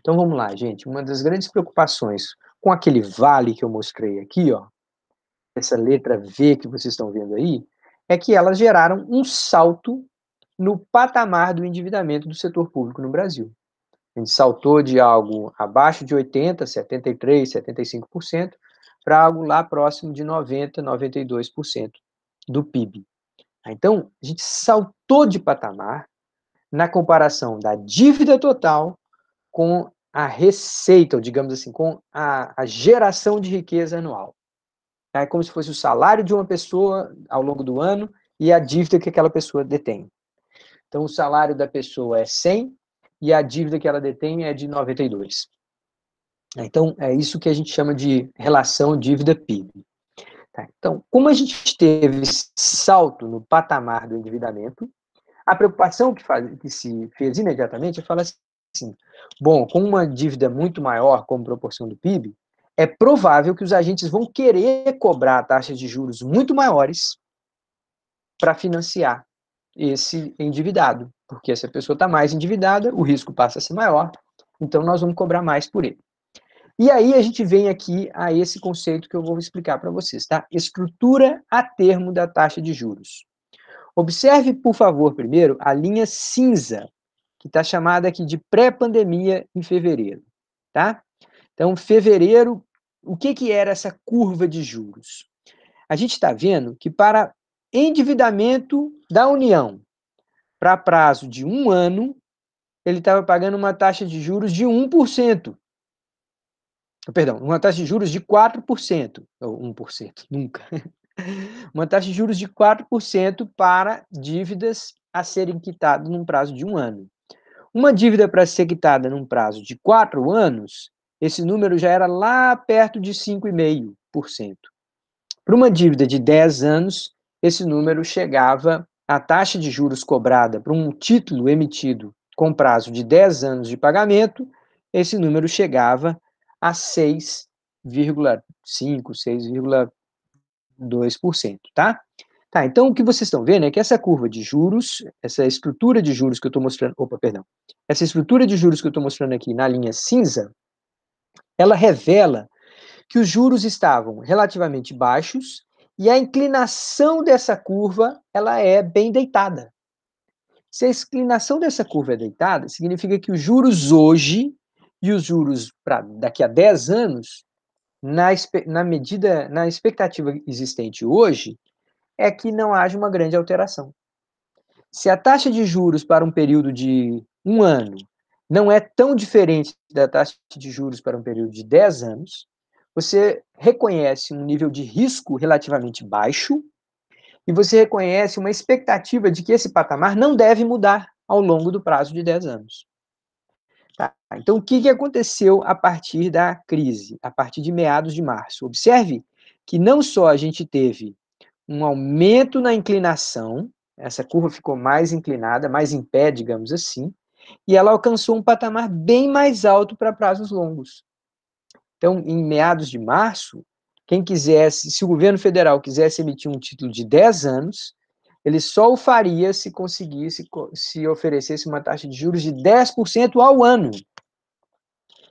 Então vamos lá, gente. Uma das grandes preocupações com aquele vale que eu mostrei aqui, ó, essa letra V que vocês estão vendo aí, é que elas geraram um salto no patamar do endividamento do setor público no Brasil. A gente saltou de algo abaixo de 80%, 73%, 75%, para algo lá próximo de 90%, 92% do PIB. Então, a gente saltou de patamar na comparação da dívida total com a receita, ou digamos assim, com a, a geração de riqueza anual. É como se fosse o salário de uma pessoa ao longo do ano e a dívida que aquela pessoa detém. Então, o salário da pessoa é 100 e a dívida que ela detém é de 92. Então, é isso que a gente chama de relação dívida-PIB. Tá, então, como a gente teve salto no patamar do endividamento, a preocupação que, faz, que se fez imediatamente é falar assim: bom, com uma dívida muito maior como proporção do PIB, é provável que os agentes vão querer cobrar taxas de juros muito maiores para financiar esse endividado, porque essa pessoa está mais endividada, o risco passa a ser maior, então nós vamos cobrar mais por ele. E aí a gente vem aqui a esse conceito que eu vou explicar para vocês, tá? Estrutura a termo da taxa de juros. Observe, por favor, primeiro, a linha cinza, que está chamada aqui de pré-pandemia em fevereiro, tá? Então, fevereiro, o que, que era essa curva de juros? A gente está vendo que para endividamento da União para prazo de um ano, ele estava pagando uma taxa de juros de 1%. Perdão, uma taxa de juros de 4%, ou 1%, nunca. uma taxa de juros de 4% para dívidas a serem quitadas num prazo de um ano. Uma dívida para ser quitada num prazo de quatro anos, esse número já era lá perto de 5,5%. Para uma dívida de 10 anos, esse número chegava a taxa de juros cobrada por um título emitido com prazo de 10 anos de pagamento, esse número chegava a 6,5, 6,2%, tá? Tá, então o que vocês estão vendo é que essa curva de juros, essa estrutura de juros que eu estou mostrando, opa, perdão, essa estrutura de juros que eu estou mostrando aqui na linha cinza, ela revela que os juros estavam relativamente baixos e a inclinação dessa curva, ela é bem deitada. Se a inclinação dessa curva é deitada, significa que os juros hoje e os juros para daqui a 10 anos, na, na medida, na expectativa existente hoje, é que não haja uma grande alteração. Se a taxa de juros para um período de um ano não é tão diferente da taxa de juros para um período de 10 anos, você reconhece um nível de risco relativamente baixo e você reconhece uma expectativa de que esse patamar não deve mudar ao longo do prazo de 10 anos. Tá. Então, o que, que aconteceu a partir da crise, a partir de meados de março? Observe que não só a gente teve um aumento na inclinação, essa curva ficou mais inclinada, mais em pé, digamos assim, e ela alcançou um patamar bem mais alto para prazos longos. Então, em meados de março, quem quisesse, se o governo federal quisesse emitir um título de 10 anos, ele só o faria se conseguisse, se oferecesse uma taxa de juros de 10% ao ano.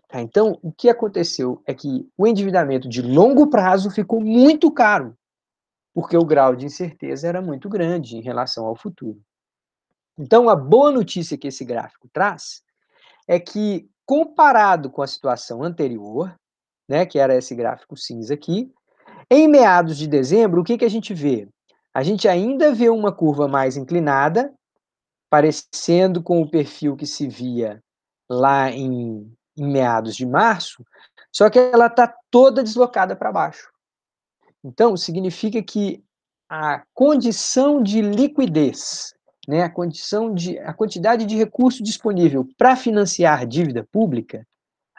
Tá, então, o que aconteceu é que o endividamento de longo prazo ficou muito caro, porque o grau de incerteza era muito grande em relação ao futuro. Então, a boa notícia que esse gráfico traz é que, comparado com a situação anterior, né, que era esse gráfico cinza aqui. Em meados de dezembro, o que, que a gente vê? A gente ainda vê uma curva mais inclinada, parecendo com o perfil que se via lá em, em meados de março, só que ela está toda deslocada para baixo. Então, significa que a condição de liquidez, né, a condição de a quantidade de recurso disponível para financiar dívida pública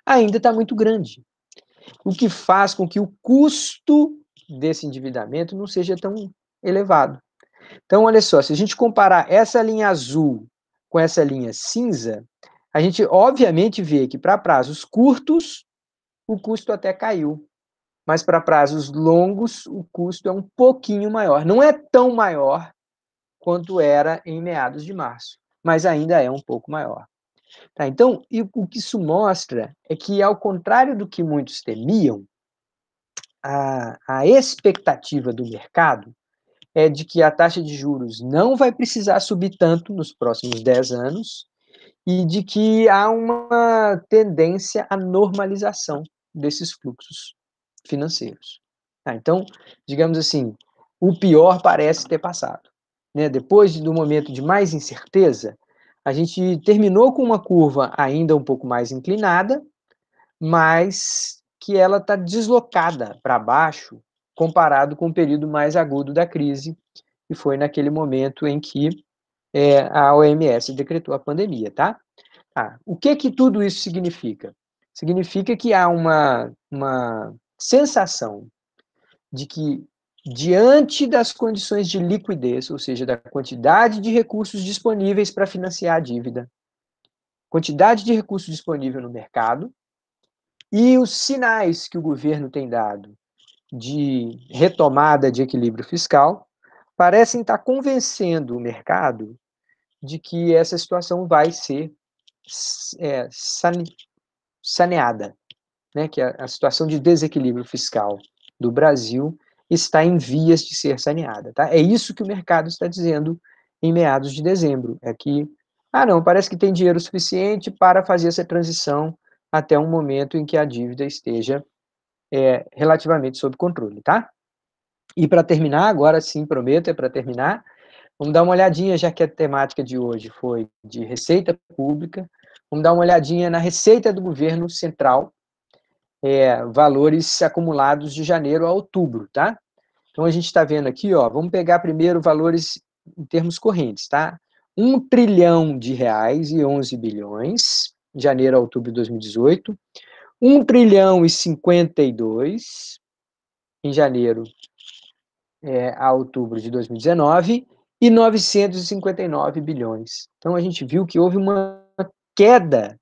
ainda está muito grande o que faz com que o custo desse endividamento não seja tão elevado. Então, olha só, se a gente comparar essa linha azul com essa linha cinza, a gente obviamente vê que para prazos curtos, o custo até caiu. Mas para prazos longos, o custo é um pouquinho maior. Não é tão maior quanto era em meados de março, mas ainda é um pouco maior. Tá, então, o que isso mostra é que, ao contrário do que muitos temiam, a, a expectativa do mercado é de que a taxa de juros não vai precisar subir tanto nos próximos 10 anos e de que há uma tendência à normalização desses fluxos financeiros. Tá, então, digamos assim, o pior parece ter passado. Né? Depois do momento de mais incerteza, a gente terminou com uma curva ainda um pouco mais inclinada, mas que ela está deslocada para baixo comparado com o período mais agudo da crise, que foi naquele momento em que é, a OMS decretou a pandemia, tá? Ah, o que que tudo isso significa? Significa que há uma, uma sensação de que diante das condições de liquidez, ou seja, da quantidade de recursos disponíveis para financiar a dívida, quantidade de recursos disponível no mercado e os sinais que o governo tem dado de retomada de equilíbrio fiscal, parecem estar convencendo o mercado de que essa situação vai ser é, sane, saneada, né? que a, é a situação de desequilíbrio fiscal do Brasil está em vias de ser saneada. Tá? É isso que o mercado está dizendo em meados de dezembro. É que, ah, não, parece que tem dinheiro suficiente para fazer essa transição até um momento em que a dívida esteja é, relativamente sob controle, tá? E para terminar, agora sim, prometo, é para terminar, vamos dar uma olhadinha, já que a temática de hoje foi de receita pública, vamos dar uma olhadinha na receita do governo central é, valores acumulados de janeiro a outubro, tá? Então, a gente está vendo aqui, ó, vamos pegar primeiro valores em termos correntes, tá? 1 trilhão de reais e 11 bilhões, janeiro a outubro de 2018. 1 trilhão e 52 em janeiro é, a outubro de 2019 e 959 bilhões. Então a gente viu que houve uma queda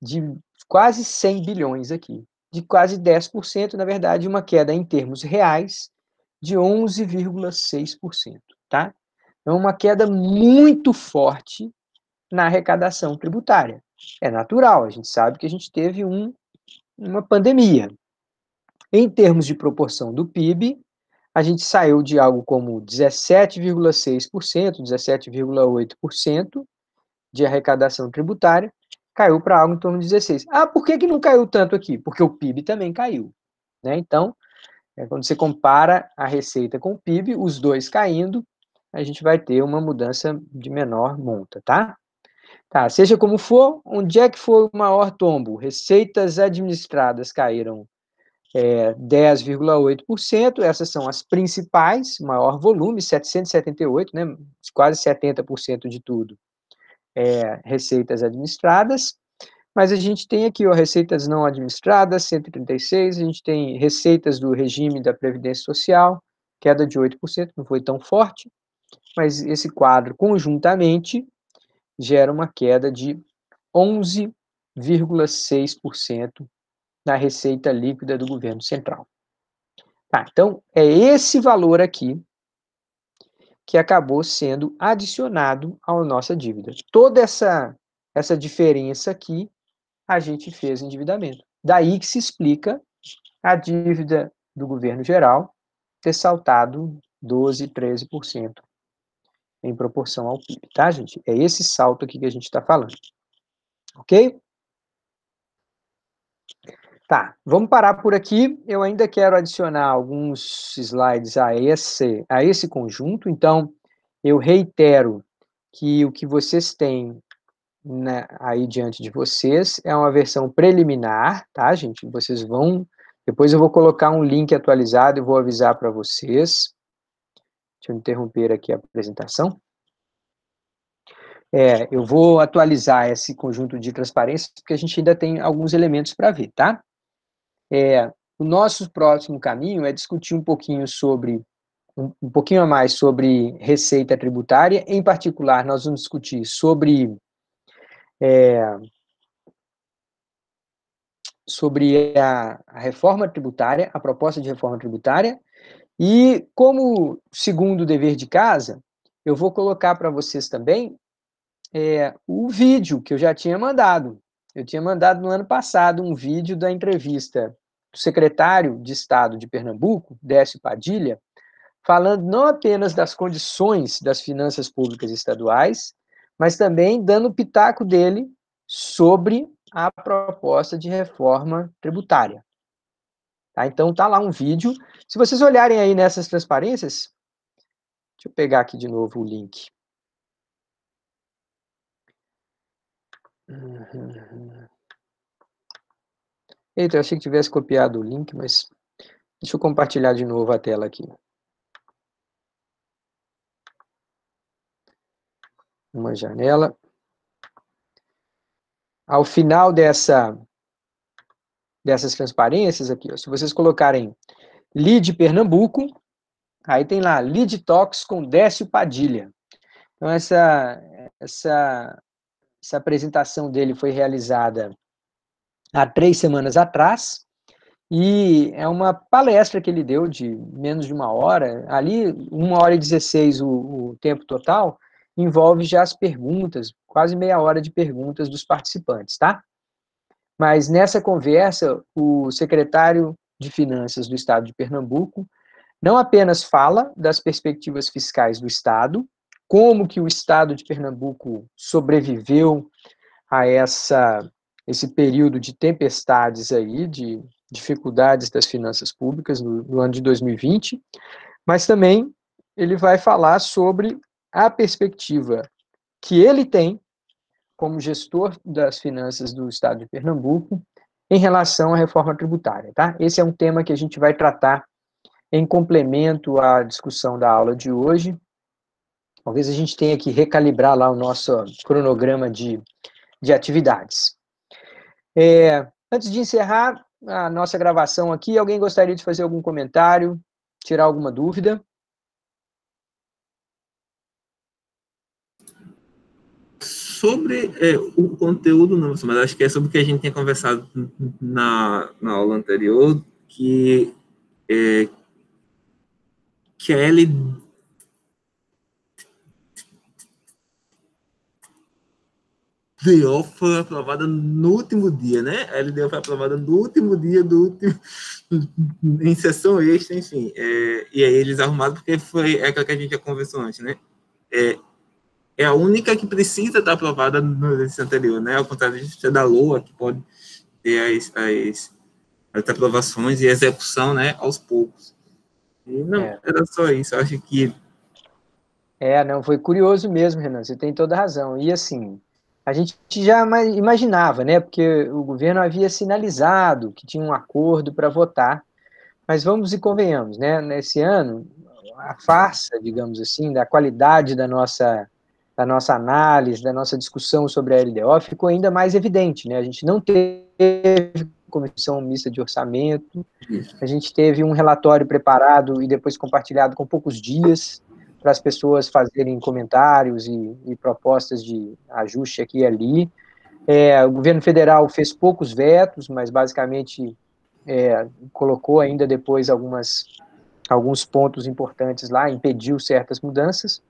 de quase 100 bilhões aqui de quase 10%, na verdade, uma queda em termos reais de 11,6%, tá? Então, uma queda muito forte na arrecadação tributária. É natural, a gente sabe que a gente teve um, uma pandemia. Em termos de proporção do PIB, a gente saiu de algo como 17,6%, 17,8% de arrecadação tributária caiu para algo em torno de 16. Ah, por que, que não caiu tanto aqui? Porque o PIB também caiu. Né? Então, é, quando você compara a receita com o PIB, os dois caindo, a gente vai ter uma mudança de menor monta, tá? Tá, seja como for, onde é que foi o maior tombo? Receitas administradas caíram é, 10,8%, essas são as principais, maior volume, 778, né, quase 70% de tudo é, receitas administradas, mas a gente tem aqui ó, receitas não administradas, 136, a gente tem receitas do regime da Previdência Social, queda de 8%, não foi tão forte, mas esse quadro conjuntamente gera uma queda de 11,6% na receita líquida do governo central. Tá, então, é esse valor aqui que acabou sendo adicionado à nossa dívida. Toda essa, essa diferença aqui a gente fez endividamento. Daí que se explica a dívida do governo geral ter saltado 12, 13% em proporção ao PIB, tá, gente? É esse salto aqui que a gente está falando. Ok? Tá, vamos parar por aqui. Eu ainda quero adicionar alguns slides a esse, a esse conjunto. Então, eu reitero que o que vocês têm né, aí diante de vocês é uma versão preliminar, tá, gente? Vocês vão. Depois eu vou colocar um link atualizado e vou avisar para vocês. Deixa eu interromper aqui a apresentação. É, eu vou atualizar esse conjunto de transparências, porque a gente ainda tem alguns elementos para ver, tá? É, o nosso próximo caminho é discutir um pouquinho sobre um, um pouquinho a mais sobre receita tributária. Em particular, nós vamos discutir sobre é, sobre a, a reforma tributária, a proposta de reforma tributária. E como segundo dever de casa, eu vou colocar para vocês também é, o vídeo que eu já tinha mandado. Eu tinha mandado no ano passado um vídeo da entrevista do secretário de Estado de Pernambuco, Décio Padilha, falando não apenas das condições das finanças públicas estaduais, mas também dando o pitaco dele sobre a proposta de reforma tributária. Tá? Então, tá lá um vídeo. Se vocês olharem aí nessas transparências, deixa eu pegar aqui de novo o link. Uhum. Eita, eu achei que tivesse copiado o link, mas deixa eu compartilhar de novo a tela aqui. Uma janela. Ao final dessa, dessas transparências aqui, ó, se vocês colocarem Lead Pernambuco, aí tem lá Lead Talks com Décio Padilha. Então, essa, essa essa apresentação dele foi realizada há três semanas atrás, e é uma palestra que ele deu de menos de uma hora, ali, uma hora e dezesseis o, o tempo total, envolve já as perguntas, quase meia hora de perguntas dos participantes, tá? Mas nessa conversa, o secretário de Finanças do Estado de Pernambuco não apenas fala das perspectivas fiscais do Estado, como que o estado de Pernambuco sobreviveu a essa esse período de tempestades aí, de dificuldades das finanças públicas no, no ano de 2020, mas também ele vai falar sobre a perspectiva que ele tem como gestor das finanças do estado de Pernambuco em relação à reforma tributária, tá? Esse é um tema que a gente vai tratar em complemento à discussão da aula de hoje, Talvez a gente tenha que recalibrar lá o nosso cronograma de, de atividades. É, antes de encerrar a nossa gravação aqui, alguém gostaria de fazer algum comentário, tirar alguma dúvida? sobre é, o conteúdo, não, mas acho que é sobre o que a gente tinha conversado na, na aula anterior, que, é, que a Ellie LDO foi aprovada no último dia, né? A LDO foi aprovada no último dia do último, em sessão extra, enfim. É, e aí eles arrumaram porque foi é aquela que a gente já conversou antes, né? É, é a única que precisa estar aprovada no exercício anterior, né? Ao contrário da LOA, que pode ter as, as, as aprovações e execução, né? Aos poucos. E não, é. era só isso. Eu acho que. É, não, foi curioso mesmo, Renan. Você tem toda razão. E assim, a gente já imaginava, né? Porque o governo havia sinalizado que tinha um acordo para votar, mas vamos e convenhamos, né? Nesse ano, a farsa, digamos assim, da qualidade da nossa da nossa análise, da nossa discussão sobre a LDO ficou ainda mais evidente, né? A gente não teve comissão mista de orçamento, a gente teve um relatório preparado e depois compartilhado com poucos dias, para as pessoas fazerem comentários e, e, propostas de ajuste aqui e ali. É, o governo federal fez poucos vetos, mas basicamente é, colocou ainda depois algumas, alguns pontos importantes lá, impediu certas mudanças.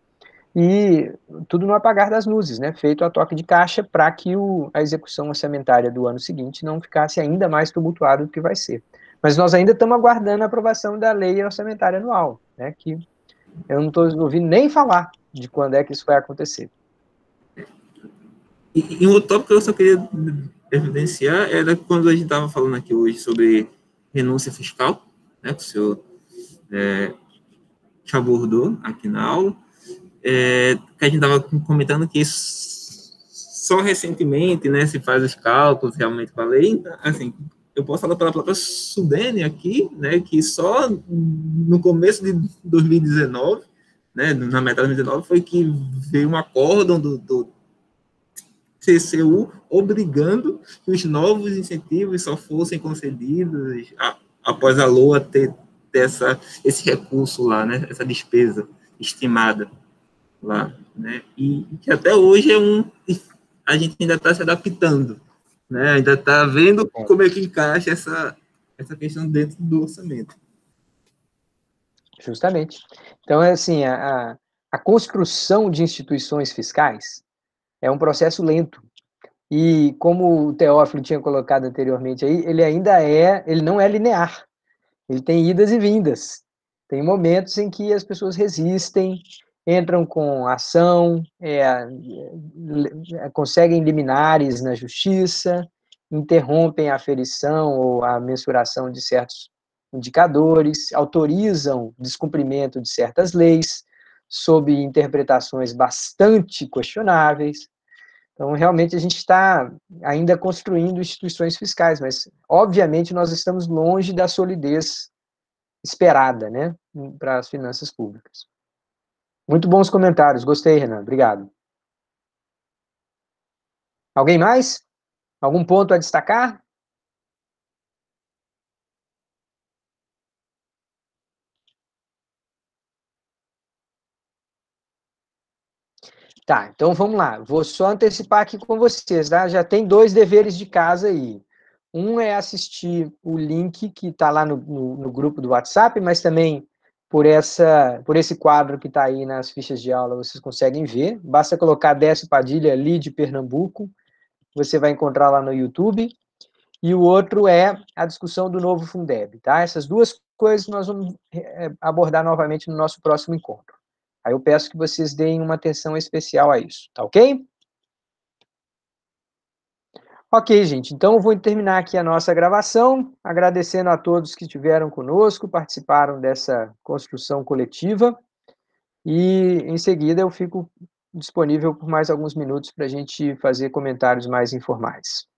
E tudo no apagar das luzes, né? feito a toque de caixa para que o, a execução orçamentária do ano seguinte não ficasse ainda mais tumultuada do que vai ser. Mas nós ainda estamos aguardando a aprovação da lei orçamentária anual, né? que eu não estou ouvindo nem falar de quando é que isso vai acontecer. E, e um tópico que eu só queria evidenciar era quando a gente estava falando aqui hoje sobre renúncia fiscal, né, que o senhor é, te abordou aqui na aula, é, que a gente estava comentando que isso só recentemente né, se faz os cálculos realmente com a lei, então, assim, eu posso falar pela própria Sudene aqui, né, que só no começo de 2019, né, na metade de 2019, foi que veio um acordo do, do TCU obrigando que os novos incentivos só fossem concedidos a, após a LOA ter, ter essa, esse recurso lá, né, essa despesa estimada lá, né, e que até hoje é um, a gente ainda está se adaptando, né? Ainda está vendo como é que encaixa essa, essa questão dentro do orçamento. Justamente. Então, é assim, a, a construção de instituições fiscais é um processo lento. E como o Teófilo tinha colocado anteriormente aí, ele ainda é, ele não é linear. Ele tem idas e vindas. Tem momentos em que as pessoas resistem, entram com ação, é, é, é, conseguem liminares na justiça, interrompem a aferição ou a mensuração de certos indicadores, autorizam descumprimento de certas leis, sob interpretações bastante questionáveis. Então, realmente, a gente está ainda construindo instituições fiscais, mas, obviamente, nós estamos longe da solidez esperada né, para as finanças públicas. Muito bons comentários. Gostei, Renan. Obrigado. Alguém mais? Algum ponto a destacar? Tá, então vamos lá. Vou só antecipar aqui com vocês, tá? Já tem dois deveres de casa aí. Um é assistir o link que está lá no, no, no, grupo do WhatsApp, mas também por, essa, por esse quadro que está aí nas fichas de aula, vocês conseguem ver. Basta colocar Décio Padilha, de Pernambuco, você vai encontrar lá no YouTube. E o outro é a discussão do novo Fundeb, tá? Essas duas coisas nós vamos eh, eh, abordar novamente no nosso próximo encontro. Aí eu peço que vocês deem uma atenção especial a isso, tá ok? Ok, gente, então eu vou terminar aqui a nossa gravação, agradecendo a todos que estiveram conosco, participaram dessa construção coletiva, e em seguida eu fico disponível por mais alguns minutos para a gente fazer comentários mais informais.